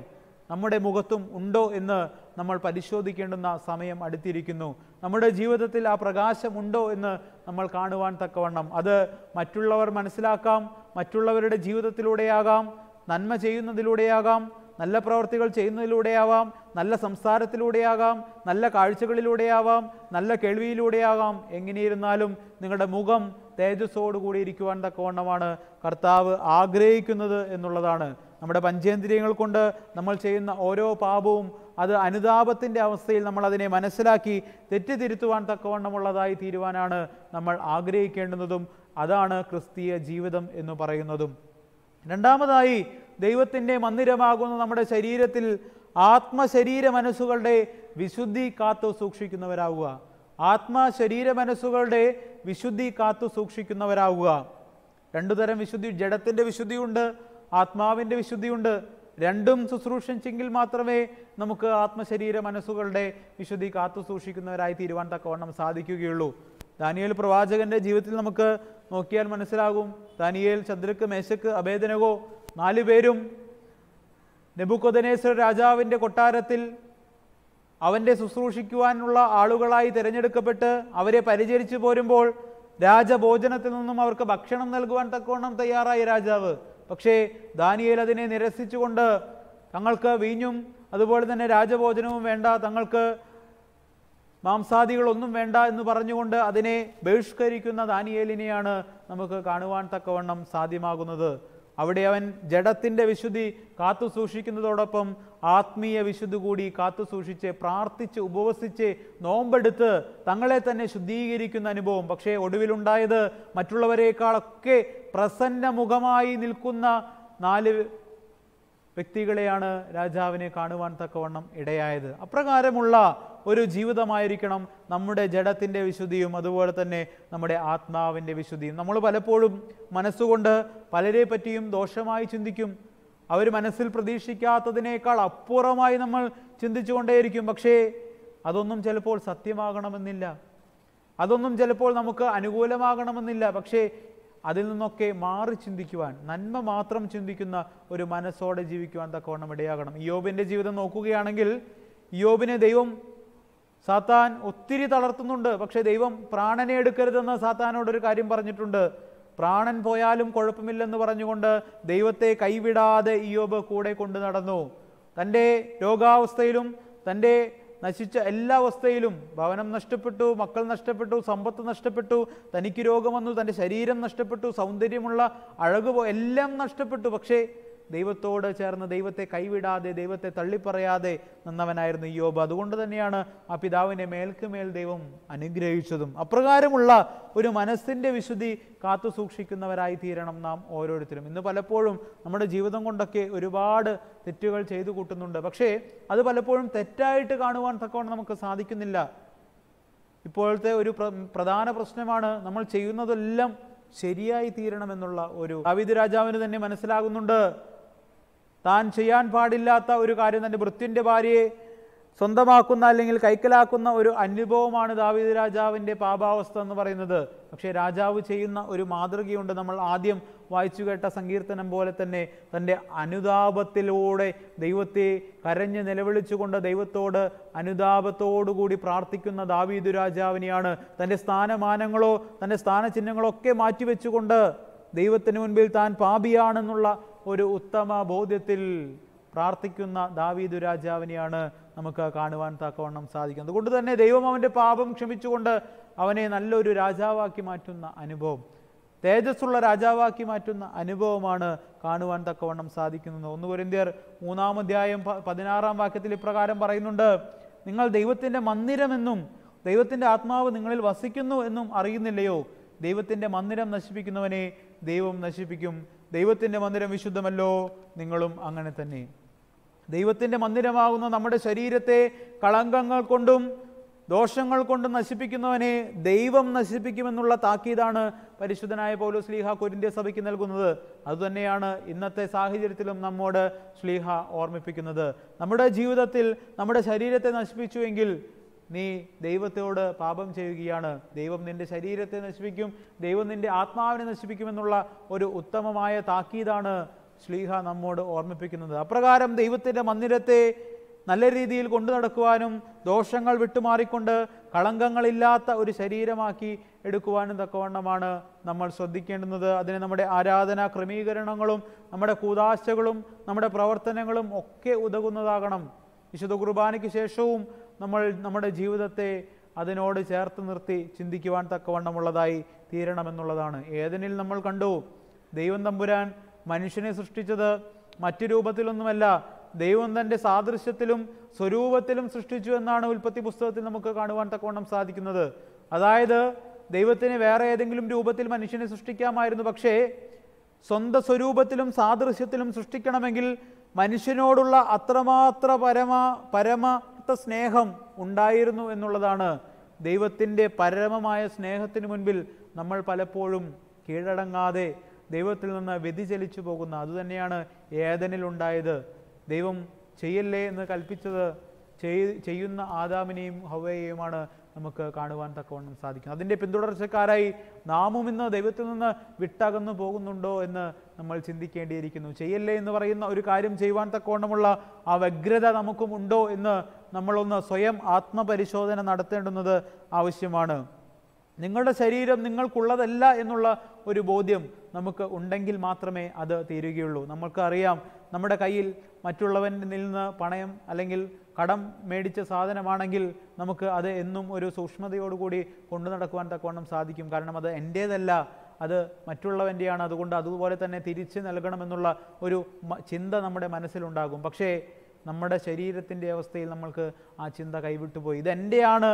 നമ്മുടെ മുഖത്തും ഉണ്ടോ എന്ന് നമ്മൾ പരിശോധിക്കേണ്ടുന്ന സമയം അടുത്തിരിക്കുന്നു നമ്മുടെ ജീവിതത്തിൽ ആ പ്രകാശം ഉണ്ടോ എന്ന് നമ്മൾ കാണുവാൻ തക്കവണ്ണം അത് മറ്റുള്ളവർ മനസ്സിലാക്കാം മറ്റുള്ളവരുടെ ജീവിതത്തിലൂടെയാകാം നന്മ ചെയ്യുന്നതിലൂടെയാകാം നല്ല പ്രവർത്തികൾ ചെയ്യുന്നതിലൂടെയാവാം നല്ല സംസാരത്തിലൂടെയാകാം നല്ല കാഴ്ചകളിലൂടെയാവാം നല്ല കേൾവിയിലൂടെയാകാം എങ്ങനെയിരുന്നാലും നിങ്ങളുടെ മുഖം തേജസ്സോടുകൂടി ഇരിക്കുവാൻ തക്കവണ്ണമാണ് കർത്താവ് ആഗ്രഹിക്കുന്നത് എന്നുള്ളതാണ് നമ്മുടെ പഞ്ചേന്ദ്രിയങ്ങൾ കൊണ്ട് നമ്മൾ ചെയ്യുന്ന ഓരോ പാപവും അത് അനുതാപത്തിൻ്റെ അവസ്ഥയിൽ നമ്മൾ അതിനെ മനസ്സിലാക്കി തെറ്റിതിരുത്തുവാൻ തക്കവണ്ണമുള്ളതായി തീരുവാനാണ് നമ്മൾ ആഗ്രഹിക്കേണ്ടുന്നതും അതാണ് ക്രിസ്തീയ ജീവിതം എന്ന് പറയുന്നതും രണ്ടാമതായി ദൈവത്തിൻ്റെ മന്ദിരമാകുന്ന നമ്മുടെ ശരീരത്തിൽ ആത്മശരീര മനസ്സുകളുടെ വിശുദ്ധി കാത്തു സൂക്ഷിക്കുന്നവരാവുക ആത്മശരീര മനസ്സുകളുടെ വിശുദ്ധി കാത്തു സൂക്ഷിക്കുന്നവരാവുക രണ്ടു തരം വിശുദ്ധി ജഡത്തിൻ്റെ വിശുദ്ധിയുണ്ട് ആത്മാവിൻ്റെ വിശുദ്ധിയുണ്ട് രണ്ടും ശുശ്രൂഷിച്ചെങ്കിൽ മാത്രമേ നമുക്ക് ആത്മശരീര മനസ്സുകളുടെ വിശുദ്ധി കാത്തു സൂക്ഷിക്കുന്നവരായി തീരുവാൻ തക്കവണ്ണം സാധിക്കുകയുള്ളൂ ദാനിയേൽ പ്രവാചകന്റെ ജീവിതത്തിൽ നമുക്ക് നോക്കിയാൽ മനസ്സിലാകും ദാനിയേൽ ചന്ദ്രക്ക് മേശക്ക് അഭേദനകോ പേരും നെബുക്കോദനേശ്വര രാജാവിൻ്റെ കൊട്ടാരത്തിൽ അവൻ്റെ ശുശ്രൂഷിക്കുവാനുള്ള ആളുകളായി തിരഞ്ഞെടുക്കപ്പെട്ട് അവരെ പരിചരിച്ചു പോരുമ്പോൾ രാജഭോജനത്തിൽ നിന്നും അവർക്ക് ഭക്ഷണം നൽകുവാൻ തക്കവണ്ണം തയ്യാറായി രാജാവ് പക്ഷേ ദാനിയേൽ അതിനെ നിരസിച്ചുകൊണ്ട് തങ്ങൾക്ക് വീഞ്ഞും അതുപോലെ തന്നെ രാജഭോജനവും വേണ്ട തങ്ങൾക്ക് മാംസാദികളൊന്നും വേണ്ട എന്ന് പറഞ്ഞുകൊണ്ട് അതിനെ ബഹിഷ്കരിക്കുന്ന ദാനിയേലിനെയാണ് നമുക്ക് കാണുവാൻ തക്കവണ്ണം സാധ്യമാകുന്നത് അവിടെ അവൻ ജഡത്തിൻ്റെ വിശുദ്ധി കാത്തു സൂക്ഷിക്കുന്നതോടൊപ്പം ആത്മീയ വിശുദ്ധി കൂടി കാത്തു സൂക്ഷിച്ച് പ്രാർത്ഥിച്ച് ഉപവസിച്ച് നോമ്പെടുത്ത് തങ്ങളെ തന്നെ ശുദ്ധീകരിക്കുന്ന അനുഭവം പക്ഷേ ഒടുവിലുണ്ടായത് മറ്റുള്ളവരെക്കാളൊക്കെ പ്രസന്ന മുഖമായി നിൽക്കുന്ന നാല് വ്യക്തികളെയാണ് രാജാവിനെ കാണുവാൻ തക്കവണ്ണം ഇടയായത് അപ്രകാരമുള്ള ഒരു ജീവിതമായിരിക്കണം നമ്മുടെ ജഡത്തിൻ്റെ വിശുദ്ധിയും അതുപോലെ തന്നെ നമ്മുടെ ആത്മാവിൻ്റെ വിശുദ്ധിയും നമ്മൾ പലപ്പോഴും മനസ്സുകൊണ്ട് പലരെ പറ്റിയും ദോഷമായി ചിന്തിക്കും അവർ മനസ്സിൽ പ്രതീക്ഷിക്കാത്തതിനേക്കാൾ അപ്പുറമായി നമ്മൾ ചിന്തിച്ചുകൊണ്ടേയിരിക്കും പക്ഷേ അതൊന്നും ചിലപ്പോൾ സത്യമാകണമെന്നില്ല അതൊന്നും ചിലപ്പോൾ നമുക്ക് അനുകൂലമാകണമെന്നില്ല പക്ഷേ അതിൽ നിന്നൊക്കെ മാറി ചിന്തിക്കുവാൻ നന്മ മാത്രം ചിന്തിക്കുന്ന ഒരു മനസ്സോടെ ജീവിക്കുവാൻ തക്കവണ്ണം ഇടയാകണം യോബിൻ്റെ ജീവിതം നോക്കുകയാണെങ്കിൽ യോബിനെ ദൈവം സാത്താൻ ഒത്തിരി തളർത്തുന്നുണ്ട് പക്ഷേ ദൈവം പ്രാണനെ എടുക്കരുതെന്ന് സാത്താനോടൊരു കാര്യം പറഞ്ഞിട്ടുണ്ട് പ്രാണൻ പോയാലും കുഴപ്പമില്ലെന്ന് പറഞ്ഞുകൊണ്ട് ദൈവത്തെ കൈവിടാതെ ഇയോബ് കൂടെ കൊണ്ടു നടന്നു തൻ്റെ രോഗാവസ്ഥയിലും തൻ്റെ നശിച്ച എല്ലാ അവസ്ഥയിലും ഭവനം നഷ്ടപ്പെട്ടു മക്കൾ നഷ്ടപ്പെട്ടു സമ്പത്ത് നഷ്ടപ്പെട്ടു തനിക്ക് രോഗം വന്നു തൻ്റെ ശരീരം നഷ്ടപ്പെട്ടു സൗന്ദര്യമുള്ള അഴകുപോ എല്ലാം നഷ്ടപ്പെട്ടു പക്ഷേ ദൈവത്തോട് ചേർന്ന് ദൈവത്തെ കൈവിടാതെ ദൈവത്തെ തള്ളിപ്പറയാതെ നിന്നവനായിരുന്നു യോബ് അതുകൊണ്ട് തന്നെയാണ് ആ പിതാവിനെ മേൽക്കുമേൽ ദൈവം അനുഗ്രഹിച്ചതും അപ്രകാരമുള്ള ഒരു മനസ്സിൻ്റെ വിശുദ്ധി കാത്തു സൂക്ഷിക്കുന്നവരായി തീരണം നാം ഓരോരുത്തരും ഇന്ന് പലപ്പോഴും നമ്മുടെ ജീവിതം കൊണ്ടൊക്കെ ഒരുപാട് തെറ്റുകൾ ചെയ്തു കൂട്ടുന്നുണ്ട് പക്ഷേ അത് പലപ്പോഴും തെറ്റായിട്ട് കാണുവാൻ തക്കവണ്ണം നമുക്ക് സാധിക്കുന്നില്ല ഇപ്പോഴത്തെ ഒരു പ്രധാന പ്രശ്നമാണ് നമ്മൾ ചെയ്യുന്നതെല്ലാം ശരിയായി തീരണമെന്നുള്ള ഒരു അവിധി രാജാവിന് തന്നെ മനസ്സിലാകുന്നുണ്ട് താൻ ചെയ്യാൻ പാടില്ലാത്ത ഒരു കാര്യം തൻ്റെ വൃത്തിൻ്റെ ഭാര്യയെ സ്വന്തമാക്കുന്ന അല്ലെങ്കിൽ കൈക്കലാക്കുന്ന ഒരു അനുഭവമാണ് ദാവീദ് രാജാവിൻ്റെ പാപാവസ്ഥ എന്ന് പറയുന്നത് പക്ഷേ രാജാവ് ചെയ്യുന്ന ഒരു മാതൃകയുണ്ട് നമ്മൾ ആദ്യം വായിച്ചു കേട്ട സങ്കീർത്തനം പോലെ തന്നെ തൻ്റെ അനുതാപത്തിലൂടെ ദൈവത്തെ കരഞ്ഞ് നിലവിളിച്ചുകൊണ്ട് ദൈവത്തോട് അനുതാപത്തോടുകൂടി പ്രാർത്ഥിക്കുന്ന ദാവീദ് രാജാവിനെയാണ് തൻ്റെ സ്ഥാനമാനങ്ങളോ തൻ്റെ സ്ഥാനചിഹ്നങ്ങളോ ഒക്കെ മാറ്റിവെച്ചുകൊണ്ട് ദൈവത്തിന് മുൻപിൽ താൻ പാപിയാണെന്നുള്ള ഒരു ഉത്തമ ബോധ്യത്തിൽ പ്രാർത്ഥിക്കുന്ന ദാവീദു രാജാവിനെയാണ് നമുക്ക് കാണുവാൻ തക്കവണ്ണം സാധിക്കുന്നത് കൊണ്ട് തന്നെ ദൈവം അവൻ്റെ പാപം ക്ഷമിച്ചുകൊണ്ട് അവനെ നല്ലൊരു രാജാവാക്കി മാറ്റുന്ന അനുഭവം തേജസ്സുള്ള രാജാവാക്കി മാറ്റുന്ന അനുഭവമാണ് കാണുവാൻ തക്കവണ്ണം സാധിക്കുന്നത് ഒന്ന് പൊരിന്തിയർ മൂന്നാം അധ്യായം പതിനാറാം വാക്യത്തിൽ ഇപ്രകാരം പറയുന്നുണ്ട് നിങ്ങൾ ദൈവത്തിൻ്റെ മന്ദിരമെന്നും ദൈവത്തിൻ്റെ ആത്മാവ് നിങ്ങളിൽ വസിക്കുന്നു എന്നും അറിയുന്നില്ലയോ ദൈവത്തിൻ്റെ മന്ദിരം നശിപ്പിക്കുന്നവനെ ദൈവം നശിപ്പിക്കും ദൈവത്തിൻ്റെ മന്ദിരം വിശുദ്ധമല്ലോ നിങ്ങളും അങ്ങനെ തന്നെ ദൈവത്തിൻ്റെ മന്ദിരമാകുന്ന നമ്മുടെ ശരീരത്തെ കളങ്കങ്ങൾ കൊണ്ടും ദോഷങ്ങൾ കൊണ്ടും നശിപ്പിക്കുന്നവനെ ദൈവം നശിപ്പിക്കുമെന്നുള്ള താക്കീതാണ് പരിശുദ്ധനായ പൗലോ ശ്ലീഹ കൊരിന്ത്യ സഭയ്ക്ക് നൽകുന്നത് അതുതന്നെയാണ് ഇന്നത്തെ സാഹചര്യത്തിലും നമ്മോട് ശ്ലീഹ ഓർമ്മിപ്പിക്കുന്നത് നമ്മുടെ ജീവിതത്തിൽ നമ്മുടെ ശരീരത്തെ നശിപ്പിച്ചുവെങ്കിൽ നീ ദൈവത്തോട് പാപം ചെയ്യുകയാണ് ദൈവം നിന്റെ ശരീരത്തെ നശിപ്പിക്കും ദൈവം നിന്റെ ആത്മാവിനെ നശിപ്പിക്കുമെന്നുള്ള ഒരു ഉത്തമമായ താക്കീതാണ് ശ്ലീഹ നമ്മോട് ഓർമ്മിപ്പിക്കുന്നത് അപ്രകാരം ദൈവത്തിൻ്റെ മന്ദിരത്തെ നല്ല രീതിയിൽ കൊണ്ടു നടക്കുവാനും ദോഷങ്ങൾ വിട്ടുമാറിക്കൊണ്ട് കളങ്കങ്ങളില്ലാത്ത ഒരു ശരീരമാക്കി എടുക്കുവാനും തക്കവണ്ണമാണ് നമ്മൾ ശ്രദ്ധിക്കേണ്ടുന്നത് അതിന് നമ്മുടെ ആരാധനാ ക്രമീകരണങ്ങളും നമ്മുടെ കൂതാശകളും നമ്മുടെ പ്രവർത്തനങ്ങളും ഒക്കെ ഉതകുന്നതാകണം വിശുദ്ധ കുർബാനയ്ക്ക് ശേഷവും നമ്മൾ നമ്മുടെ ജീവിതത്തെ അതിനോട് ചേർത്ത് നിർത്തി ചിന്തിക്കുവാൻ തക്കവണ്ണമുള്ളതായി തീരണമെന്നുള്ളതാണ് ഏതിനിൽ നമ്മൾ കണ്ടു ദൈവം തമ്പുരാൻ മനുഷ്യനെ സൃഷ്ടിച്ചത് മറ്റു രൂപത്തിലൊന്നുമല്ല ദൈവം തൻ്റെ സാദൃശ്യത്തിലും സ്വരൂപത്തിലും സൃഷ്ടിച്ചു എന്നാണ് ഉൽപ്പത്തി പുസ്തകത്തിൽ നമുക്ക് കാണുവാൻ തക്കവണ്ണം സാധിക്കുന്നത് അതായത് ദൈവത്തിന് വേറെ ഏതെങ്കിലും രൂപത്തിൽ മനുഷ്യനെ സൃഷ്ടിക്കാമായിരുന്നു പക്ഷേ സ്വന്തം സ്വരൂപത്തിലും സാദൃശ്യത്തിലും സൃഷ്ടിക്കണമെങ്കിൽ മനുഷ്യനോടുള്ള അത്രമാത്ര പരമ പരമ ആത്മാർത്ഥ സ്നേഹം ഉണ്ടായിരുന്നു എന്നുള്ളതാണ് ദൈവത്തിൻ്റെ പരമമായ സ്നേഹത്തിന് മുൻപിൽ നമ്മൾ പലപ്പോഴും കീഴടങ്ങാതെ ദൈവത്തിൽ നിന്ന് വ്യതിചലിച്ചു പോകുന്ന അതുതന്നെയാണ് ഏതനിലുണ്ടായത് ദൈവം ചെയ്യല്ലേ എന്ന് കൽപ്പിച്ചത് ചെയ്യുന്ന ആദാമിനെയും ഹവയെയുമാണ് നമുക്ക് കാണുവാൻ തക്കവണ്ണം സാധിക്കും അതിൻ്റെ പിന്തുടർച്ചക്കാരായി നാമും ഇന്ന് ദൈവത്തിൽ നിന്ന് വിട്ടകന്നു പോകുന്നുണ്ടോ എന്ന് നമ്മൾ ചിന്തിക്കേണ്ടിയിരിക്കുന്നു ചെയ്യല്ലേ എന്ന് പറയുന്ന ഒരു കാര്യം ചെയ്യുവാൻ തക്കവണ്ണമുള്ള ആ വ്യഗ്രത നമുക്കും ഉണ്ടോ എന്ന് നമ്മളൊന്ന് സ്വയം ആത്മപരിശോധന നടത്തേണ്ടുന്നത് ആവശ്യമാണ് നിങ്ങളുടെ ശരീരം നിങ്ങൾക്കുള്ളതല്ല എന്നുള്ള ഒരു ബോധ്യം നമുക്ക് ഉണ്ടെങ്കിൽ മാത്രമേ അത് തീരുകയുള്ളൂ നമ്മൾക്ക് അറിയാം നമ്മുടെ കയ്യിൽ മറ്റുള്ളവനിൽ നിന്ന് പണയം അല്ലെങ്കിൽ കടം മേടിച്ച സാധനമാണെങ്കിൽ നമുക്ക് അത് എന്നും ഒരു സൂക്ഷ്മതയോടുകൂടി കൊണ്ടു നടക്കുവാൻ തക്കവണ്ണം സാധിക്കും കാരണം അത് എൻ്റേതല്ല അത് മറ്റുള്ളവൻ്റെയാണ് അതുകൊണ്ട് അതുപോലെ തന്നെ തിരിച്ച് നൽകണമെന്നുള്ള ഒരു ചിന്ത നമ്മുടെ മനസ്സിലുണ്ടാകും പക്ഷേ നമ്മുടെ ശരീരത്തിൻ്റെ അവസ്ഥയിൽ നമ്മൾക്ക് ആ ചിന്ത കൈവിട്ടുപോയി ഇതെൻ്റെയാണ്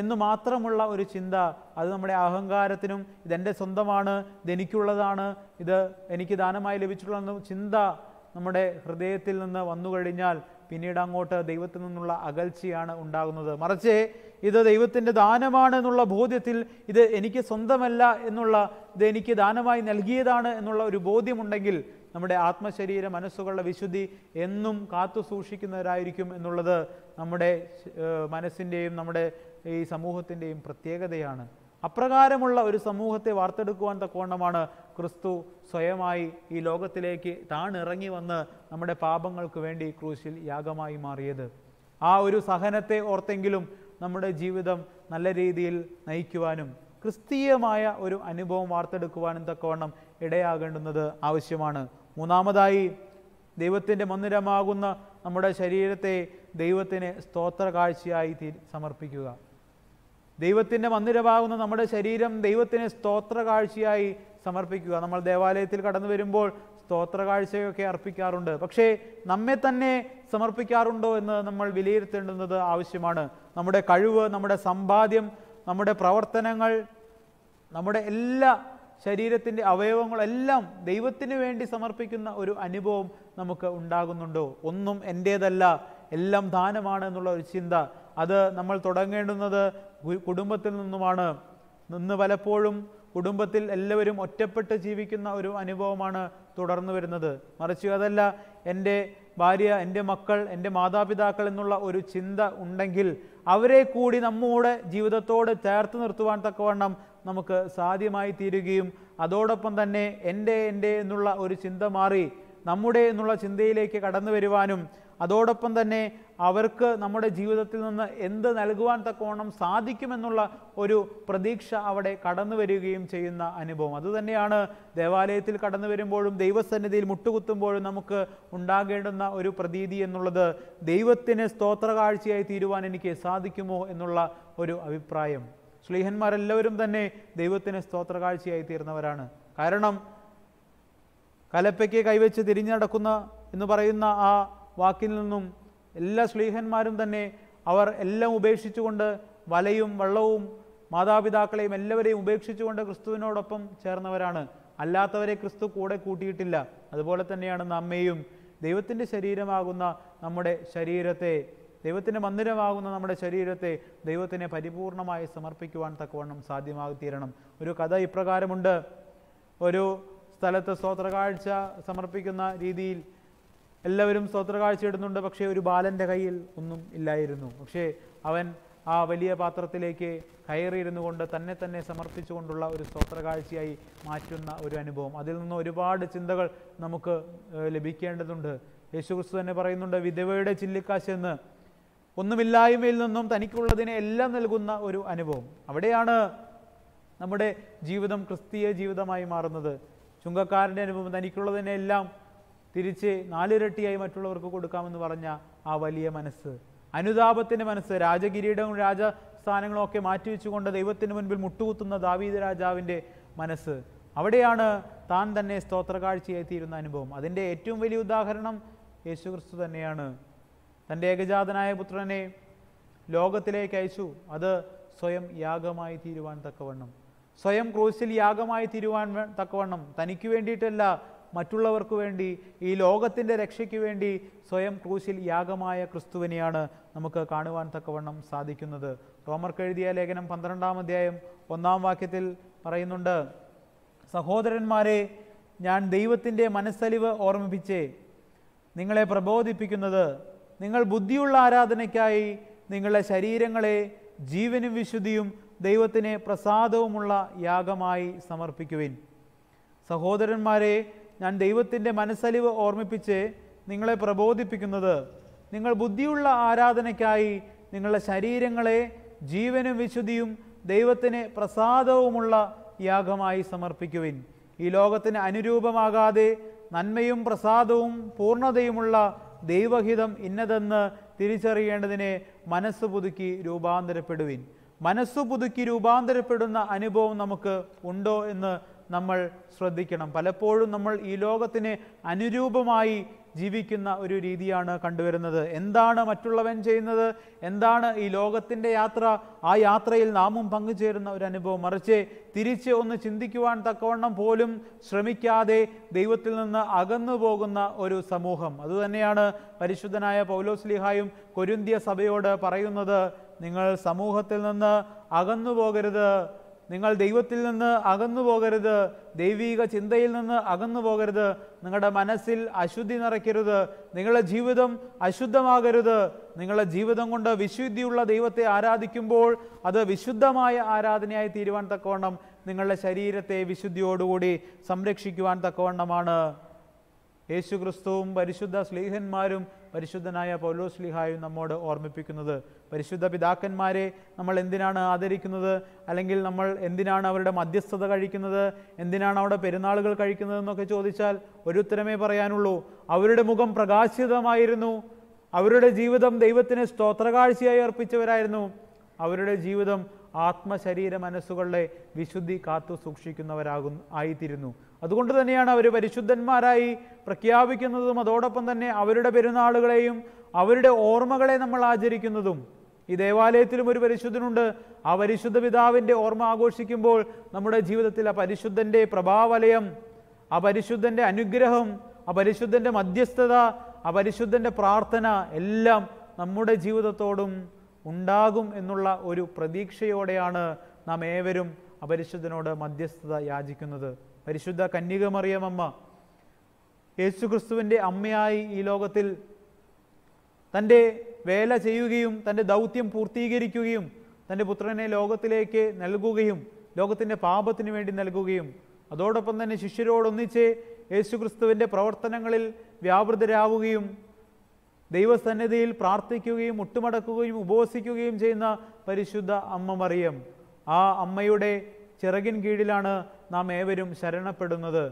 എന്ന് മാത്രമുള്ള ഒരു ചിന്ത അത് നമ്മുടെ അഹങ്കാരത്തിനും ഇതെൻ്റെ സ്വന്തമാണ് ഇതെനിക്കുള്ളതാണ് ഇത് എനിക്ക് ദാനമായി ലഭിച്ചിട്ടുള്ള ചിന്ത നമ്മുടെ ഹൃദയത്തിൽ നിന്ന് വന്നു കഴിഞ്ഞാൽ പിന്നീട് അങ്ങോട്ട് ദൈവത്തിൽ നിന്നുള്ള അകൽച്ചയാണ് ഉണ്ടാകുന്നത് മറിച്ച് ഇത് ദൈവത്തിൻ്റെ ദാനമാണ് എന്നുള്ള ബോധ്യത്തിൽ ഇത് എനിക്ക് സ്വന്തമല്ല എന്നുള്ള ഇത് എനിക്ക് ദാനമായി നൽകിയതാണ് എന്നുള്ള ഒരു ബോധ്യമുണ്ടെങ്കിൽ നമ്മുടെ ആത്മശരീര മനസ്സുകളുടെ വിശുദ്ധി എന്നും കാത്തു സൂക്ഷിക്കുന്നവരായിരിക്കും എന്നുള്ളത് നമ്മുടെ മനസ്സിൻ്റെയും നമ്മുടെ ഈ സമൂഹത്തിൻ്റെയും പ്രത്യേകതയാണ് അപ്രകാരമുള്ള ഒരു സമൂഹത്തെ വാർത്തെടുക്കുവാൻ തക്കവണ്ണമാണ് ക്രിസ്തു സ്വയമായി ഈ ലോകത്തിലേക്ക് താണിറങ്ങി വന്ന് നമ്മുടെ പാപങ്ങൾക്ക് വേണ്ടി ക്രൂശിൽ യാഗമായി മാറിയത് ആ ഒരു സഹനത്തെ ഓർത്തെങ്കിലും നമ്മുടെ ജീവിതം നല്ല രീതിയിൽ നയിക്കുവാനും ക്രിസ്തീയമായ ഒരു അനുഭവം വാർത്തെടുക്കുവാനും തക്കവണ്ണം ഇടയാകേണ്ടുന്നത് ആവശ്യമാണ് മൂന്നാമതായി ദൈവത്തിൻ്റെ മന്ദിരമാകുന്ന നമ്മുടെ ശരീരത്തെ ദൈവത്തിന് സ്തോത്ര കാഴ്ചയായി സമർപ്പിക്കുക ദൈവത്തിൻ്റെ മന്ദിരമാകുന്ന നമ്മുടെ ശരീരം ദൈവത്തിന് സ്തോത്ര കാഴ്ചയായി സമർപ്പിക്കുക നമ്മൾ ദേവാലയത്തിൽ കടന്നു വരുമ്പോൾ സ്തോത്ര കാഴ്ചയൊക്കെ അർപ്പിക്കാറുണ്ട് പക്ഷേ നമ്മെ തന്നെ സമർപ്പിക്കാറുണ്ടോ എന്ന് നമ്മൾ വിലയിരുത്തേണ്ടുന്നത് ആവശ്യമാണ് നമ്മുടെ കഴിവ് നമ്മുടെ സമ്പാദ്യം നമ്മുടെ പ്രവർത്തനങ്ങൾ നമ്മുടെ എല്ലാ ശരീരത്തിൻ്റെ അവയവങ്ങളെല്ലാം ദൈവത്തിന് വേണ്ടി സമർപ്പിക്കുന്ന ഒരു അനുഭവം നമുക്ക് ഉണ്ടാകുന്നുണ്ടോ ഒന്നും എൻ്റേതല്ല എല്ലാം ദാനമാണ് എന്നുള്ള ഒരു ചിന്ത അത് നമ്മൾ തുടങ്ങേണ്ടുന്നത് കുടുംബത്തിൽ നിന്നുമാണ് നിന്ന് പലപ്പോഴും കുടുംബത്തിൽ എല്ലാവരും ഒറ്റപ്പെട്ട് ജീവിക്കുന്ന ഒരു അനുഭവമാണ് തുടർന്നു വരുന്നത് മറിച്ച് അതല്ല എൻ്റെ ഭാര്യ എൻ്റെ മക്കൾ എൻ്റെ മാതാപിതാക്കൾ എന്നുള്ള ഒരു ചിന്ത ഉണ്ടെങ്കിൽ അവരെ കൂടി നമ്മുടെ ജീവിതത്തോട് ചേർത്ത് നിർത്തുവാൻ തക്കവണ്ണം നമുക്ക് സാധ്യമായി തീരുകയും അതോടൊപ്പം തന്നെ എൻ്റെ എൻ്റെ എന്നുള്ള ഒരു ചിന്ത മാറി നമ്മുടെ എന്നുള്ള ചിന്തയിലേക്ക് കടന്നു വരുവാനും അതോടൊപ്പം തന്നെ അവർക്ക് നമ്മുടെ ജീവിതത്തിൽ നിന്ന് എന്ത് നൽകുവാൻ തക്കവണ്ണം സാധിക്കുമെന്നുള്ള ഒരു പ്രതീക്ഷ അവിടെ കടന്നു വരികയും ചെയ്യുന്ന അനുഭവം അതുതന്നെയാണ് ദേവാലയത്തിൽ കടന്നു വരുമ്പോഴും ദൈവസന്നിധിയിൽ മുട്ടുകുത്തുമ്പോഴും നമുക്ക് ഉണ്ടാകേണ്ടുന്ന ഒരു പ്രതീതി എന്നുള്ളത് ദൈവത്തിന് സ്തോത്രകാഴ്ചയായി തീരുവാൻ എനിക്ക് സാധിക്കുമോ എന്നുള്ള ഒരു അഭിപ്രായം ശ്ലീഹന്മാരെല്ലാവരും തന്നെ ദൈവത്തിന് സ്തോത്രകാഴ്ചയായി തീർന്നവരാണ് കാരണം കലപ്പയ്ക്ക് കൈവച്ച് തിരിഞ്ഞടക്കുന്ന എന്ന് പറയുന്ന ആ വാക്കിൽ നിന്നും എല്ലാ സ്ലീഹന്മാരും തന്നെ അവർ എല്ലാം ഉപേക്ഷിച്ചുകൊണ്ട് വലയും വള്ളവും മാതാപിതാക്കളെയും എല്ലാവരെയും ഉപേക്ഷിച്ചുകൊണ്ട് ക്രിസ്തുവിനോടൊപ്പം ചേർന്നവരാണ് അല്ലാത്തവരെ ക്രിസ്തു കൂടെ കൂട്ടിയിട്ടില്ല അതുപോലെ തന്നെയാണ് നമ്മയും ദൈവത്തിൻ്റെ ശരീരമാകുന്ന നമ്മുടെ ശരീരത്തെ ദൈവത്തിൻ്റെ മന്ദിരമാകുന്ന നമ്മുടെ ശരീരത്തെ ദൈവത്തിനെ പരിപൂർണമായി സമർപ്പിക്കുവാൻ തക്കവണ്ണം സാധ്യമാകത്തീരണം ഒരു കഥ ഇപ്രകാരമുണ്ട് ഒരു സ്ഥലത്ത് സ്തോത്രകാഴ്ച സമർപ്പിക്കുന്ന രീതിയിൽ എല്ലാവരും സ്തോത്ര കാഴ്ചയിടുന്നുണ്ട് പക്ഷേ ഒരു ബാലൻ്റെ കയ്യിൽ ഒന്നും ഇല്ലായിരുന്നു പക്ഷേ അവൻ ആ വലിയ പാത്രത്തിലേക്ക് കയറിയിരുന്നു കൊണ്ട് തന്നെ തന്നെ സമർപ്പിച്ചുകൊണ്ടുള്ള ഒരു സ്തോത്ര കാഴ്ചയായി മാറ്റുന്ന ഒരു അനുഭവം അതിൽ നിന്ന് ഒരുപാട് ചിന്തകൾ നമുക്ക് ലഭിക്കേണ്ടതുണ്ട് യേശുക്രിസ്തു തന്നെ പറയുന്നുണ്ട് വിധവയുടെ ചില്ലിക്കാശ് എന്ന് ഒന്നുമില്ലായ്മയിൽ നിന്നും തനിക്കുള്ളതിനെ എല്ലാം നൽകുന്ന ഒരു അനുഭവം അവിടെയാണ് നമ്മുടെ ജീവിതം ക്രിസ്തീയ ജീവിതമായി മാറുന്നത് ചുങ്കക്കാരൻ്റെ അനുഭവം തനിക്കുള്ളതിനെ എല്ലാം തിരിച്ച് നാലിരട്ടിയായി മറ്റുള്ളവർക്ക് കൊടുക്കാമെന്ന് പറഞ്ഞ ആ വലിയ മനസ്സ് അനുതാപത്തിൻ്റെ മനസ്സ് രാജകിരീടവും രാജസ്ഥാനങ്ങളും ഒക്കെ മാറ്റിവെച്ചുകൊണ്ട് ദൈവത്തിന് മുൻപിൽ മുട്ടുകുത്തുന്ന ദാവീദ് രാജാവിൻ്റെ മനസ്സ് അവിടെയാണ് താൻ തന്നെ കാഴ്ചയായി തീരുന്ന അനുഭവം അതിൻ്റെ ഏറ്റവും വലിയ ഉദാഹരണം യേശുക്രിസ്തു തന്നെയാണ് തൻ്റെ ഏകജാതനായ പുത്രനെ ലോകത്തിലേക്ക് അയച്ചു അത് സ്വയം യാഗമായി തീരുവാൻ തക്കവണ്ണം സ്വയം ക്രൂശിൽ യാഗമായി തീരുവാൻ തക്കവണ്ണം തനിക്ക് വേണ്ടിയിട്ടല്ല മറ്റുള്ളവർക്ക് വേണ്ടി ഈ ലോകത്തിൻ്റെ രക്ഷയ്ക്ക് വേണ്ടി സ്വയം ക്രൂശിൽ യാഗമായ ക്രിസ്തുവിനെയാണ് നമുക്ക് കാണുവാൻ തക്കവണ്ണം സാധിക്കുന്നത് റോമർക്ക് എഴുതിയ ലേഖനം പന്ത്രണ്ടാം അധ്യായം ഒന്നാം വാക്യത്തിൽ പറയുന്നുണ്ട് സഹോദരന്മാരെ ഞാൻ ദൈവത്തിൻ്റെ മനസ്സലിവ് ഓർമ്മിപ്പിച്ച് നിങ്ങളെ പ്രബോധിപ്പിക്കുന്നത് നിങ്ങൾ ബുദ്ധിയുള്ള ആരാധനയ്ക്കായി നിങ്ങളുടെ ശരീരങ്ങളെ ജീവനും വിശുദ്ധിയും ദൈവത്തിന് പ്രസാദവുമുള്ള യാഗമായി സമർപ്പിക്കുവിൻ സഹോദരന്മാരെ ഞാൻ ദൈവത്തിൻ്റെ മനസ്സലിവ് ഓർമ്മിപ്പിച്ച് നിങ്ങളെ പ്രബോധിപ്പിക്കുന്നത് നിങ്ങൾ ബുദ്ധിയുള്ള ആരാധനയ്ക്കായി നിങ്ങളുടെ ശരീരങ്ങളെ ജീവനും വിശുദ്ധിയും ദൈവത്തിന് പ്രസാദവുമുള്ള യാഗമായി സമർപ്പിക്കുവിൻ ഈ ലോകത്തിന് അനുരൂപമാകാതെ നന്മയും പ്രസാദവും പൂർണ്ണതയുമുള്ള ദൈവഹിതം ഇന്നതെന്ന് തിരിച്ചറിയേണ്ടതിനെ മനസ്സ് പുതുക്കി രൂപാന്തരപ്പെടുവിൻ മനസ്സു പുതുക്കി രൂപാന്തരപ്പെടുന്ന അനുഭവം നമുക്ക് ഉണ്ടോ എന്ന് നമ്മൾ ശ്രദ്ധിക്കണം പലപ്പോഴും നമ്മൾ ഈ ലോകത്തിന് അനുരൂപമായി ജീവിക്കുന്ന ഒരു രീതിയാണ് കണ്ടുവരുന്നത് എന്താണ് മറ്റുള്ളവൻ ചെയ്യുന്നത് എന്താണ് ഈ ലോകത്തിൻ്റെ യാത്ര ആ യാത്രയിൽ നാമും പങ്കുചേരുന്ന ഒരു അനുഭവം മറിച്ച് തിരിച്ച് ഒന്ന് ചിന്തിക്കുവാൻ തക്കവണ്ണം പോലും ശ്രമിക്കാതെ ദൈവത്തിൽ നിന്ന് അകന്നു പോകുന്ന ഒരു സമൂഹം അതുതന്നെയാണ് പരിശുദ്ധനായ പൗലോസ്ലിഹായും കൊരിന്തിയ സഭയോട് പറയുന്നത് നിങ്ങൾ സമൂഹത്തിൽ നിന്ന് അകന്നു പോകരുത് നിങ്ങൾ ദൈവത്തിൽ നിന്ന് അകന്നു പോകരുത് ദൈവീക ചിന്തയിൽ നിന്ന് അകന്നു പോകരുത് നിങ്ങളുടെ മനസ്സിൽ അശുദ്ധി നിറയ്ക്കരുത് നിങ്ങളുടെ ജീവിതം അശുദ്ധമാകരുത് നിങ്ങളുടെ ജീവിതം കൊണ്ട് വിശുദ്ധിയുള്ള ദൈവത്തെ ആരാധിക്കുമ്പോൾ അത് വിശുദ്ധമായ ആരാധനയായി തീരുവാൻ തക്കവണ്ണം നിങ്ങളുടെ ശരീരത്തെ വിശുദ്ധിയോടുകൂടി സംരക്ഷിക്കുവാൻ തക്കവണ്ണമാണ് യേശുക്രിസ്തുവും പരിശുദ്ധ സ്ലീഹന്മാരും പരിശുദ്ധനായ സ്ലീഹായും നമ്മോട് ഓർമ്മിപ്പിക്കുന്നത് പരിശുദ്ധ പിതാക്കന്മാരെ നമ്മൾ എന്തിനാണ് ആദരിക്കുന്നത് അല്ലെങ്കിൽ നമ്മൾ എന്തിനാണ് അവരുടെ മധ്യസ്ഥത കഴിക്കുന്നത് എന്തിനാണ് അവിടെ പെരുന്നാളുകൾ കഴിക്കുന്നത് എന്നൊക്കെ ചോദിച്ചാൽ ഒരു ഉത്തരമേ പറയാനുള്ളൂ അവരുടെ മുഖം പ്രകാശിതമായിരുന്നു അവരുടെ ജീവിതം ദൈവത്തിന് സ്തോത്രകാഴ്ചയായി അർപ്പിച്ചവരായിരുന്നു അവരുടെ ജീവിതം ആത്മശരീര മനസ്സുകളുടെ വിശുദ്ധി കാത്തു സൂക്ഷിക്കുന്നവരാകും ആയിത്തിരുന്നു അതുകൊണ്ട് തന്നെയാണ് അവർ പരിശുദ്ധന്മാരായി പ്രഖ്യാപിക്കുന്നതും അതോടൊപ്പം തന്നെ അവരുടെ പെരുന്നാളുകളെയും അവരുടെ ഓർമ്മകളെ നമ്മൾ ആചരിക്കുന്നതും ഈ ദേവാലയത്തിലും ഒരു പരിശുദ്ധനുണ്ട് ആ പരിശുദ്ധ പിതാവിൻ്റെ ഓർമ്മ ആഘോഷിക്കുമ്പോൾ നമ്മുടെ ജീവിതത്തിൽ ആ പരിശുദ്ധൻ്റെ പ്രഭാവലയം ആ പരിശുദ്ധൻ്റെ അനുഗ്രഹം ആ പരിശുദ്ധൻ്റെ മധ്യസ്ഥത ആ പരിശുദ്ധൻ്റെ പ്രാർത്ഥന എല്ലാം നമ്മുടെ ജീവിതത്തോടും ഉണ്ടാകും എന്നുള്ള ഒരു പ്രതീക്ഷയോടെയാണ് നാം ഏവരും അപരിശുദ്ധനോട് മധ്യസ്ഥത യാചിക്കുന്നത് പരിശുദ്ധ കന്യകമറിയമമ്മ യേശുക്രിസ്തുവിൻ്റെ അമ്മയായി ഈ ലോകത്തിൽ തൻ്റെ വേല ചെയ്യുകയും തൻ്റെ ദൗത്യം പൂർത്തീകരിക്കുകയും തൻ്റെ പുത്രനെ ലോകത്തിലേക്ക് നൽകുകയും ലോകത്തിൻ്റെ പാപത്തിന് വേണ്ടി നൽകുകയും അതോടൊപ്പം തന്നെ ശിഷ്യരോടൊന്നിച്ച് യേശുക്രിസ്തുവിൻ്റെ പ്രവർത്തനങ്ങളിൽ വ്യാപൃതരാവുകയും ദൈവസന്നിധിയിൽ പ്രാർത്ഥിക്കുകയും മുട്ടുമടക്കുകയും ഉപവസിക്കുകയും ചെയ്യുന്ന പരിശുദ്ധ അമ്മ മറിയം ആ അമ്മയുടെ ചിറകിൻ കീഴിലാണ് നാം ഏവരും ശരണപ്പെടുന്നത്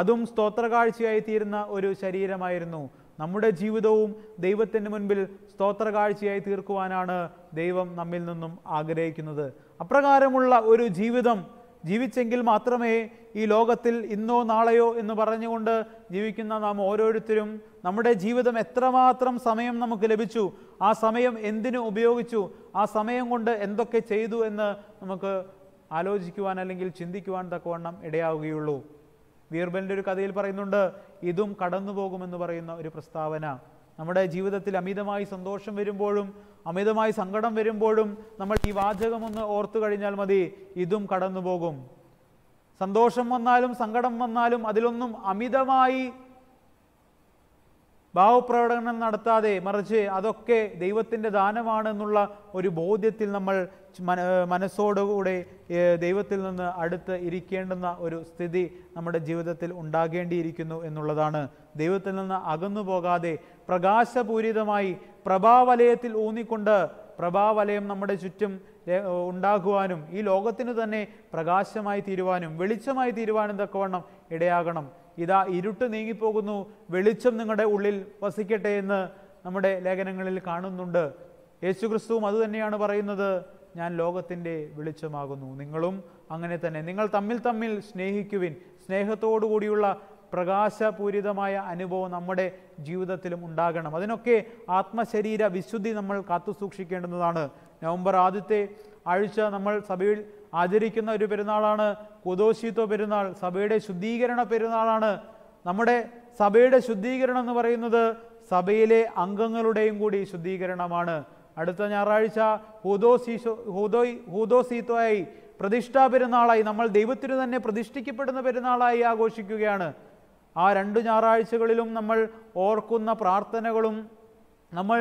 അതും സ്തോത്രകാഴ്ചയായി തീരുന്ന ഒരു ശരീരമായിരുന്നു നമ്മുടെ ജീവിതവും ദൈവത്തിൻ്റെ മുൻപിൽ സ്തോത്രകാഴ്ചയായി തീർക്കുവാനാണ് ദൈവം നമ്മിൽ നിന്നും ആഗ്രഹിക്കുന്നത് അപ്രകാരമുള്ള ഒരു ജീവിതം ജീവിച്ചെങ്കിൽ മാത്രമേ ഈ ലോകത്തിൽ ഇന്നോ നാളെയോ എന്ന് പറഞ്ഞുകൊണ്ട് ജീവിക്കുന്ന നാം ഓരോരുത്തരും നമ്മുടെ ജീവിതം എത്രമാത്രം സമയം നമുക്ക് ലഭിച്ചു ആ സമയം എന്തിനു ഉപയോഗിച്ചു ആ സമയം കൊണ്ട് എന്തൊക്കെ ചെയ്തു എന്ന് നമുക്ക് ആലോചിക്കുവാൻ അല്ലെങ്കിൽ ചിന്തിക്കുവാൻ തക്കവണ്ണം ഇടയാവുകയുള്ളൂ ബീർബലിൻ്റെ ഒരു കഥയിൽ പറയുന്നുണ്ട് ഇതും കടന്നു പോകുമെന്ന് പറയുന്ന ഒരു പ്രസ്താവന നമ്മുടെ ജീവിതത്തിൽ അമിതമായി സന്തോഷം വരുമ്പോഴും അമിതമായി സങ്കടം വരുമ്പോഴും നമ്മൾ ഈ വാചകമൊന്ന് ഓർത്തു കഴിഞ്ഞാൽ മതി ഇതും കടന്നു പോകും സന്തോഷം വന്നാലും സങ്കടം വന്നാലും അതിലൊന്നും അമിതമായി ഭാവപ്രകടനം നടത്താതെ മറിച്ച് അതൊക്കെ ദൈവത്തിൻ്റെ ദാനമാണെന്നുള്ള ഒരു ബോധ്യത്തിൽ നമ്മൾ മനസ്സോടുകൂടെ ദൈവത്തിൽ നിന്ന് അടുത്ത് ഇരിക്കേണ്ടുന്ന ഒരു സ്ഥിതി നമ്മുടെ ജീവിതത്തിൽ ഉണ്ടാകേണ്ടിയിരിക്കുന്നു എന്നുള്ളതാണ് ദൈവത്തിൽ നിന്ന് അകന്നു പോകാതെ പ്രകാശപൂരിതമായി പ്രഭാവലയത്തിൽ ഊന്നിക്കൊണ്ട് പ്രഭാവലയം നമ്മുടെ ചുറ്റും ഉണ്ടാകുവാനും ഈ ലോകത്തിന് തന്നെ പ്രകാശമായി തീരുവാനും വെളിച്ചമായി തീരുവാനും തക്കവണ്ണം ഇടയാകണം ഇതാ ഇരുട്ട് നീങ്ങിപ്പോകുന്നു വെളിച്ചം നിങ്ങളുടെ ഉള്ളിൽ വസിക്കട്ടെ എന്ന് നമ്മുടെ ലേഖനങ്ങളിൽ കാണുന്നുണ്ട് യേശുക്രിസ്തുവും അതുതന്നെയാണ് പറയുന്നത് ഞാൻ ലോകത്തിൻ്റെ വെളിച്ചമാകുന്നു നിങ്ങളും അങ്ങനെ തന്നെ നിങ്ങൾ തമ്മിൽ തമ്മിൽ സ്നേഹിക്കുവിൻ സ്നേഹത്തോടുകൂടിയുള്ള പ്രകാശപൂരിതമായ അനുഭവം നമ്മുടെ ജീവിതത്തിലും ഉണ്ടാകണം അതിനൊക്കെ ആത്മശരീര വിശുദ്ധി നമ്മൾ കാത്തു സൂക്ഷിക്കേണ്ടതാണ് നവംബർ ആദ്യത്തെ ആഴ്ച നമ്മൾ സഭയിൽ ആചരിക്കുന്ന ഒരു പെരുന്നാളാണ് കുദോശിത്വ പെരുന്നാൾ സഭയുടെ ശുദ്ധീകരണ പെരുന്നാളാണ് നമ്മുടെ സഭയുടെ ശുദ്ധീകരണം എന്ന് പറയുന്നത് സഭയിലെ അംഗങ്ങളുടെയും കൂടി ശുദ്ധീകരണമാണ് അടുത്ത ഞായറാഴ്ച ഹൂദോസീശോ ഹൂദോയ് ഹൂദോസീത്വയായി പ്രതിഷ്ഠാ പെരുന്നാളായി നമ്മൾ ദൈവത്തിന് തന്നെ പ്രതിഷ്ഠിക്കപ്പെടുന്ന പെരുന്നാളായി ആഘോഷിക്കുകയാണ് ആ രണ്ട് ഞായറാഴ്ചകളിലും നമ്മൾ ഓർക്കുന്ന പ്രാർത്ഥനകളും നമ്മൾ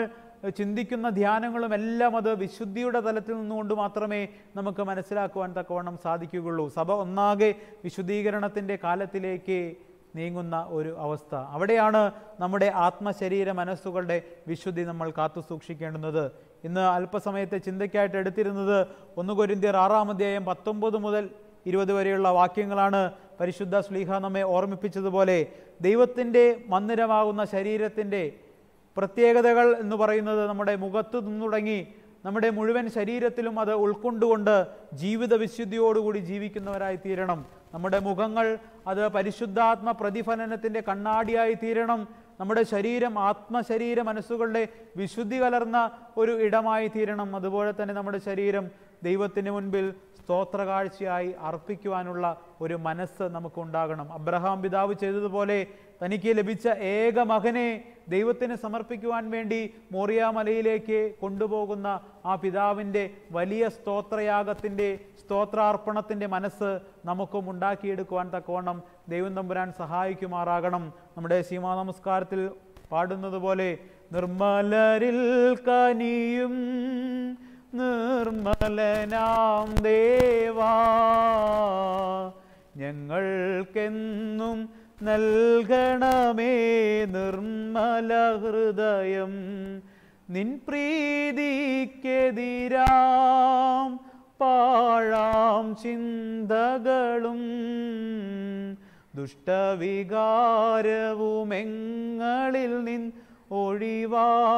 ചിന്തിക്കുന്ന ധ്യാനങ്ങളും എല്ലാം അത് വിശുദ്ധിയുടെ തലത്തിൽ നിന്നുകൊണ്ട് മാത്രമേ നമുക്ക് മനസ്സിലാക്കുവാൻ തക്കവണ്ണം സാധിക്കുകയുള്ളൂ സഭ ഒന്നാകെ വിശുദ്ധീകരണത്തിൻ്റെ കാലത്തിലേക്ക് നീങ്ങുന്ന ഒരു അവസ്ഥ അവിടെയാണ് നമ്മുടെ ആത്മശരീര മനസ്സുകളുടെ വിശുദ്ധി നമ്മൾ കാത്തു സൂക്ഷിക്കേണ്ടുന്നത് ഇന്ന് അല്പസമയത്തെ ചിന്തയ്ക്കായിട്ട് എടുത്തിരുന്നത് ഒന്ന് കൊരിന്തിയർ ആറാം അധ്യായം പത്തൊമ്പത് മുതൽ ഇരുപത് വരെയുള്ള വാക്യങ്ങളാണ് പരിശുദ്ധ സ്ലീഹ നമ്മെ ഓർമ്മിപ്പിച്ചതുപോലെ ദൈവത്തിൻ്റെ മന്ദിരമാകുന്ന ശരീരത്തിൻ്റെ പ്രത്യേകതകൾ എന്ന് പറയുന്നത് നമ്മുടെ മുഖത്ത് തുടങ്ങി നമ്മുടെ മുഴുവൻ ശരീരത്തിലും അത് ഉൾക്കൊണ്ടുകൊണ്ട് ജീവിത വിശുദ്ധിയോടുകൂടി ജീവിക്കുന്നവരായി തീരണം നമ്മുടെ മുഖങ്ങൾ അത് പരിശുദ്ധാത്മ പ്രതിഫലനത്തിൻ്റെ കണ്ണാടിയായി തീരണം നമ്മുടെ ശരീരം ആത്മശരീര മനസ്സുകളുടെ വിശുദ്ധി കലർന്ന ഒരു ഇടമായി തീരണം അതുപോലെ തന്നെ നമ്മുടെ ശരീരം ദൈവത്തിന് മുൻപിൽ സ്തോത്രകാഴ്ചയായി അർപ്പിക്കുവാനുള്ള ഒരു മനസ്സ് നമുക്കുണ്ടാകണം അബ്രഹാം പിതാവ് ചെയ്തതുപോലെ തനിക്ക് ലഭിച്ച ഏക മകനെ ദൈവത്തിന് സമർപ്പിക്കുവാൻ വേണ്ടി മോറിയാമലയിലേക്ക് മലയിലേക്ക് കൊണ്ടുപോകുന്ന ആ പിതാവിൻ്റെ വലിയ സ്തോത്രയാഗത്തിൻ്റെ സ്തോത്രാർപ്പണത്തിൻ്റെ മനസ്സ് നമുക്കും ഉണ്ടാക്കിയെടുക്കുവാൻ തക്കവണ്ണം ദൈവം തമ്പുരാൻ സഹായിക്കുമാറാകണം നമ്മുടെ സീമാ നമസ്കാരത്തിൽ പാടുന്നത് പോലെ നിർമ്മലരിൽ കനിയും നിർമ്മലനാം ദേവാ ഞങ്ങൾക്കെന്നും നൽകണമേ നിർമ്മല ഹൃദയം നിൻ പ്രീതിക്കെതിരാം പാഴാം ചിന്തകളും ദുഷ്ടവികാരവുമെങ്ങളിൽ നിൻ ഒഴിവാക്കണമേ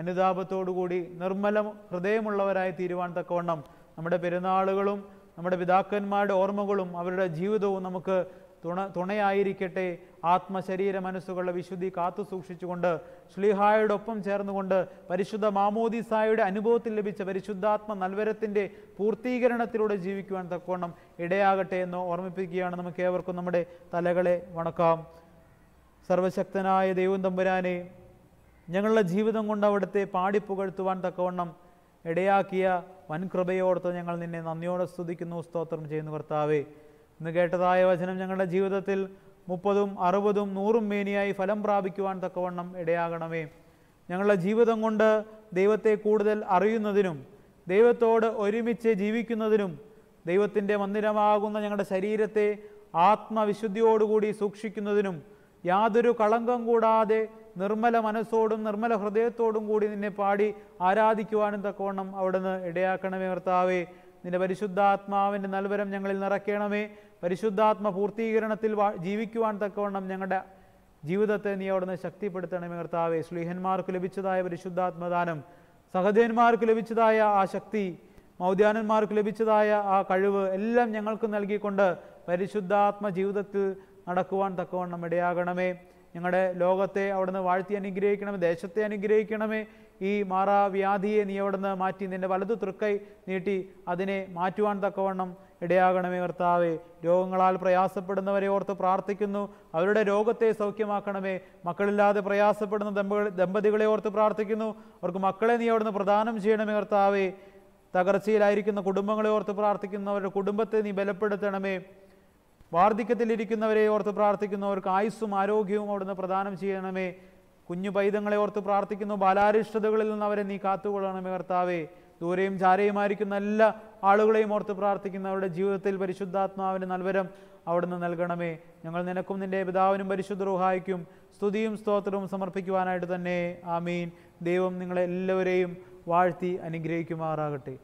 അനുതാപത്തോടുകൂടി നിർമ്മല ഹൃദയമുള്ളവരായി തീരുവാൻ തക്കവണ്ണം നമ്മുടെ പെരുന്നാളുകളും നമ്മുടെ പിതാക്കന്മാരുടെ ഓർമ്മകളും അവരുടെ ജീവിതവും നമുക്ക് തുണ തുണയായിരിക്കട്ടെ ആത്മശരീര മനസ്സുകളുടെ വിശുദ്ധി കാത്തു സൂക്ഷിച്ചുകൊണ്ട് ശ്ലീഹായോടൊപ്പം ചേർന്നുകൊണ്ട് പരിശുദ്ധ മാമോദിസായുടെ അനുഭവത്തിൽ ലഭിച്ച പരിശുദ്ധാത്മ നൽവരത്തിൻ്റെ പൂർത്തീകരണത്തിലൂടെ ജീവിക്കുവാൻ തക്കവണ്ണം ഇടയാകട്ടെ എന്ന് ഓർമ്മിപ്പിക്കുകയാണ് നമുക്ക് ഏവർക്കും നമ്മുടെ തലകളെ വണക്കാം സർവശക്തനായ ദൈവം തമ്പുരാനെ ഞങ്ങളുടെ ജീവിതം കൊണ്ട് അവിടുത്തെ പാടിപ്പുകഴ്ത്തുവാൻ തക്കവണ്ണം ഇടയാക്കിയ വൻകൃപയോർത്ത് ഞങ്ങൾ നിന്നെ നന്ദിയോടെ സ്തുതിക്കുന്നു സ്തോത്രം ചെയ്യുന്നു കർത്താവേ ഇന്ന് കേട്ടതായ വചനം ഞങ്ങളുടെ ജീവിതത്തിൽ മുപ്പതും അറുപതും നൂറും മേനിയായി ഫലം പ്രാപിക്കുവാൻ തക്കവണ്ണം ഇടയാകണമേ ഞങ്ങളുടെ ജീവിതം കൊണ്ട് ദൈവത്തെ കൂടുതൽ അറിയുന്നതിനും ദൈവത്തോട് ഒരുമിച്ച് ജീവിക്കുന്നതിനും ദൈവത്തിൻ്റെ മന്ദിരമാകുന്ന ഞങ്ങളുടെ ശരീരത്തെ ആത്മവിശുദ്ധിയോടുകൂടി സൂക്ഷിക്കുന്നതിനും യാതൊരു കളങ്കം കൂടാതെ നിർമ്മല മനസ്സോടും നിർമ്മല ഹൃദയത്തോടും കൂടി നിന്നെ പാടി ആരാധിക്കുവാനും തക്കവണ്ണം അവിടുന്ന് ഇടയാക്കണമേ കർത്താവേ നിന്റെ പരിശുദ്ധാത്മാവിൻ്റെ നൽവരം ഞങ്ങളിൽ നിറയ്ക്കണമേ പരിശുദ്ധാത്മ പൂർത്തീകരണത്തിൽ ജീവിക്കുവാൻ തക്കവണ്ണം ഞങ്ങളുടെ ജീവിതത്തെ നീ അവിടുന്ന് ശക്തിപ്പെടുത്തണമേ കർത്താവേ ശ്ലീഹന്മാർക്ക് ലഭിച്ചതായ പരിശുദ്ധാത്മദാനം സഹദേവന്മാർക്ക് ലഭിച്ചതായ ആ ശക്തി മൗദ്യാനന്മാർക്ക് ലഭിച്ചതായ ആ കഴിവ് എല്ലാം ഞങ്ങൾക്ക് നൽകിക്കൊണ്ട് പരിശുദ്ധാത്മ ജീവിതത്തിൽ നടക്കുവാൻ തക്കവണ്ണം ഇടയാകണമേ ഞങ്ങളുടെ ലോകത്തെ അവിടുന്ന് വാഴ്ത്തി അനുഗ്രഹിക്കണമേ ദേശത്തെ അനുഗ്രഹിക്കണമേ ഈ മാറാവ്യാധിയെ നീ അവിടുന്ന് മാറ്റി നിന്റെ വലതു തൃക്കൈ നീട്ടി അതിനെ മാറ്റുവാൻ തക്കവണ്ണം ഇടയാകണമേ കർത്താവേ രോഗങ്ങളാൽ പ്രയാസപ്പെടുന്നവരെ ഓർത്ത് പ്രാർത്ഥിക്കുന്നു അവരുടെ രോഗത്തെ സൗഖ്യമാക്കണമേ മക്കളില്ലാതെ പ്രയാസപ്പെടുന്ന ദമ്പതികളെ ഓർത്ത് പ്രാർത്ഥിക്കുന്നു അവർക്ക് മക്കളെ നീ അവിടുന്ന് പ്രദാനം ചെയ്യണമേ കർത്താവേ തകർച്ചയിലായിരിക്കുന്ന കുടുംബങ്ങളെ ഓർത്ത് പ്രാർത്ഥിക്കുന്നു അവരുടെ കുടുംബത്തെ നീ ബലപ്പെടുത്തണമേ വാർദ്ധക്യത്തിലിരിക്കുന്നവരെ ഓർത്ത് പ്രാർത്ഥിക്കുന്നവർക്ക് ആയുസ്സും ആരോഗ്യവും അവിടുന്ന് പ്രദാനം ചെയ്യണമേ കുഞ്ഞു പൈതങ്ങളെ ഓർത്ത് പ്രാർത്ഥിക്കുന്നു ബാലാരിഷ്ടതകളിൽ നിന്ന് അവരെ നീ കാത്തുകൊള്ളണമേ കർത്താവേ ദൂരെയും ചാരയുമായിരിക്കുന്ന എല്ലാ ആളുകളെയും ഓർത്ത് പ്രാർത്ഥിക്കുന്നു അവരുടെ ജീവിതത്തിൽ പരിശുദ്ധാത്മാവിന് നൽവരം അവിടുന്ന് നൽകണമേ ഞങ്ങൾ നിനക്കും നിന്റെ പിതാവിനും പരിശുദ്ധ റുഹായിക്കും സ്തുതിയും സ്തോത്രവും സമർപ്പിക്കുവാനായിട്ട് തന്നെ ആമീൻ ദൈവം നിങ്ങളെല്ലാവരെയും വാഴ്ത്തി അനുഗ്രഹിക്കുമാറാകട്ടെ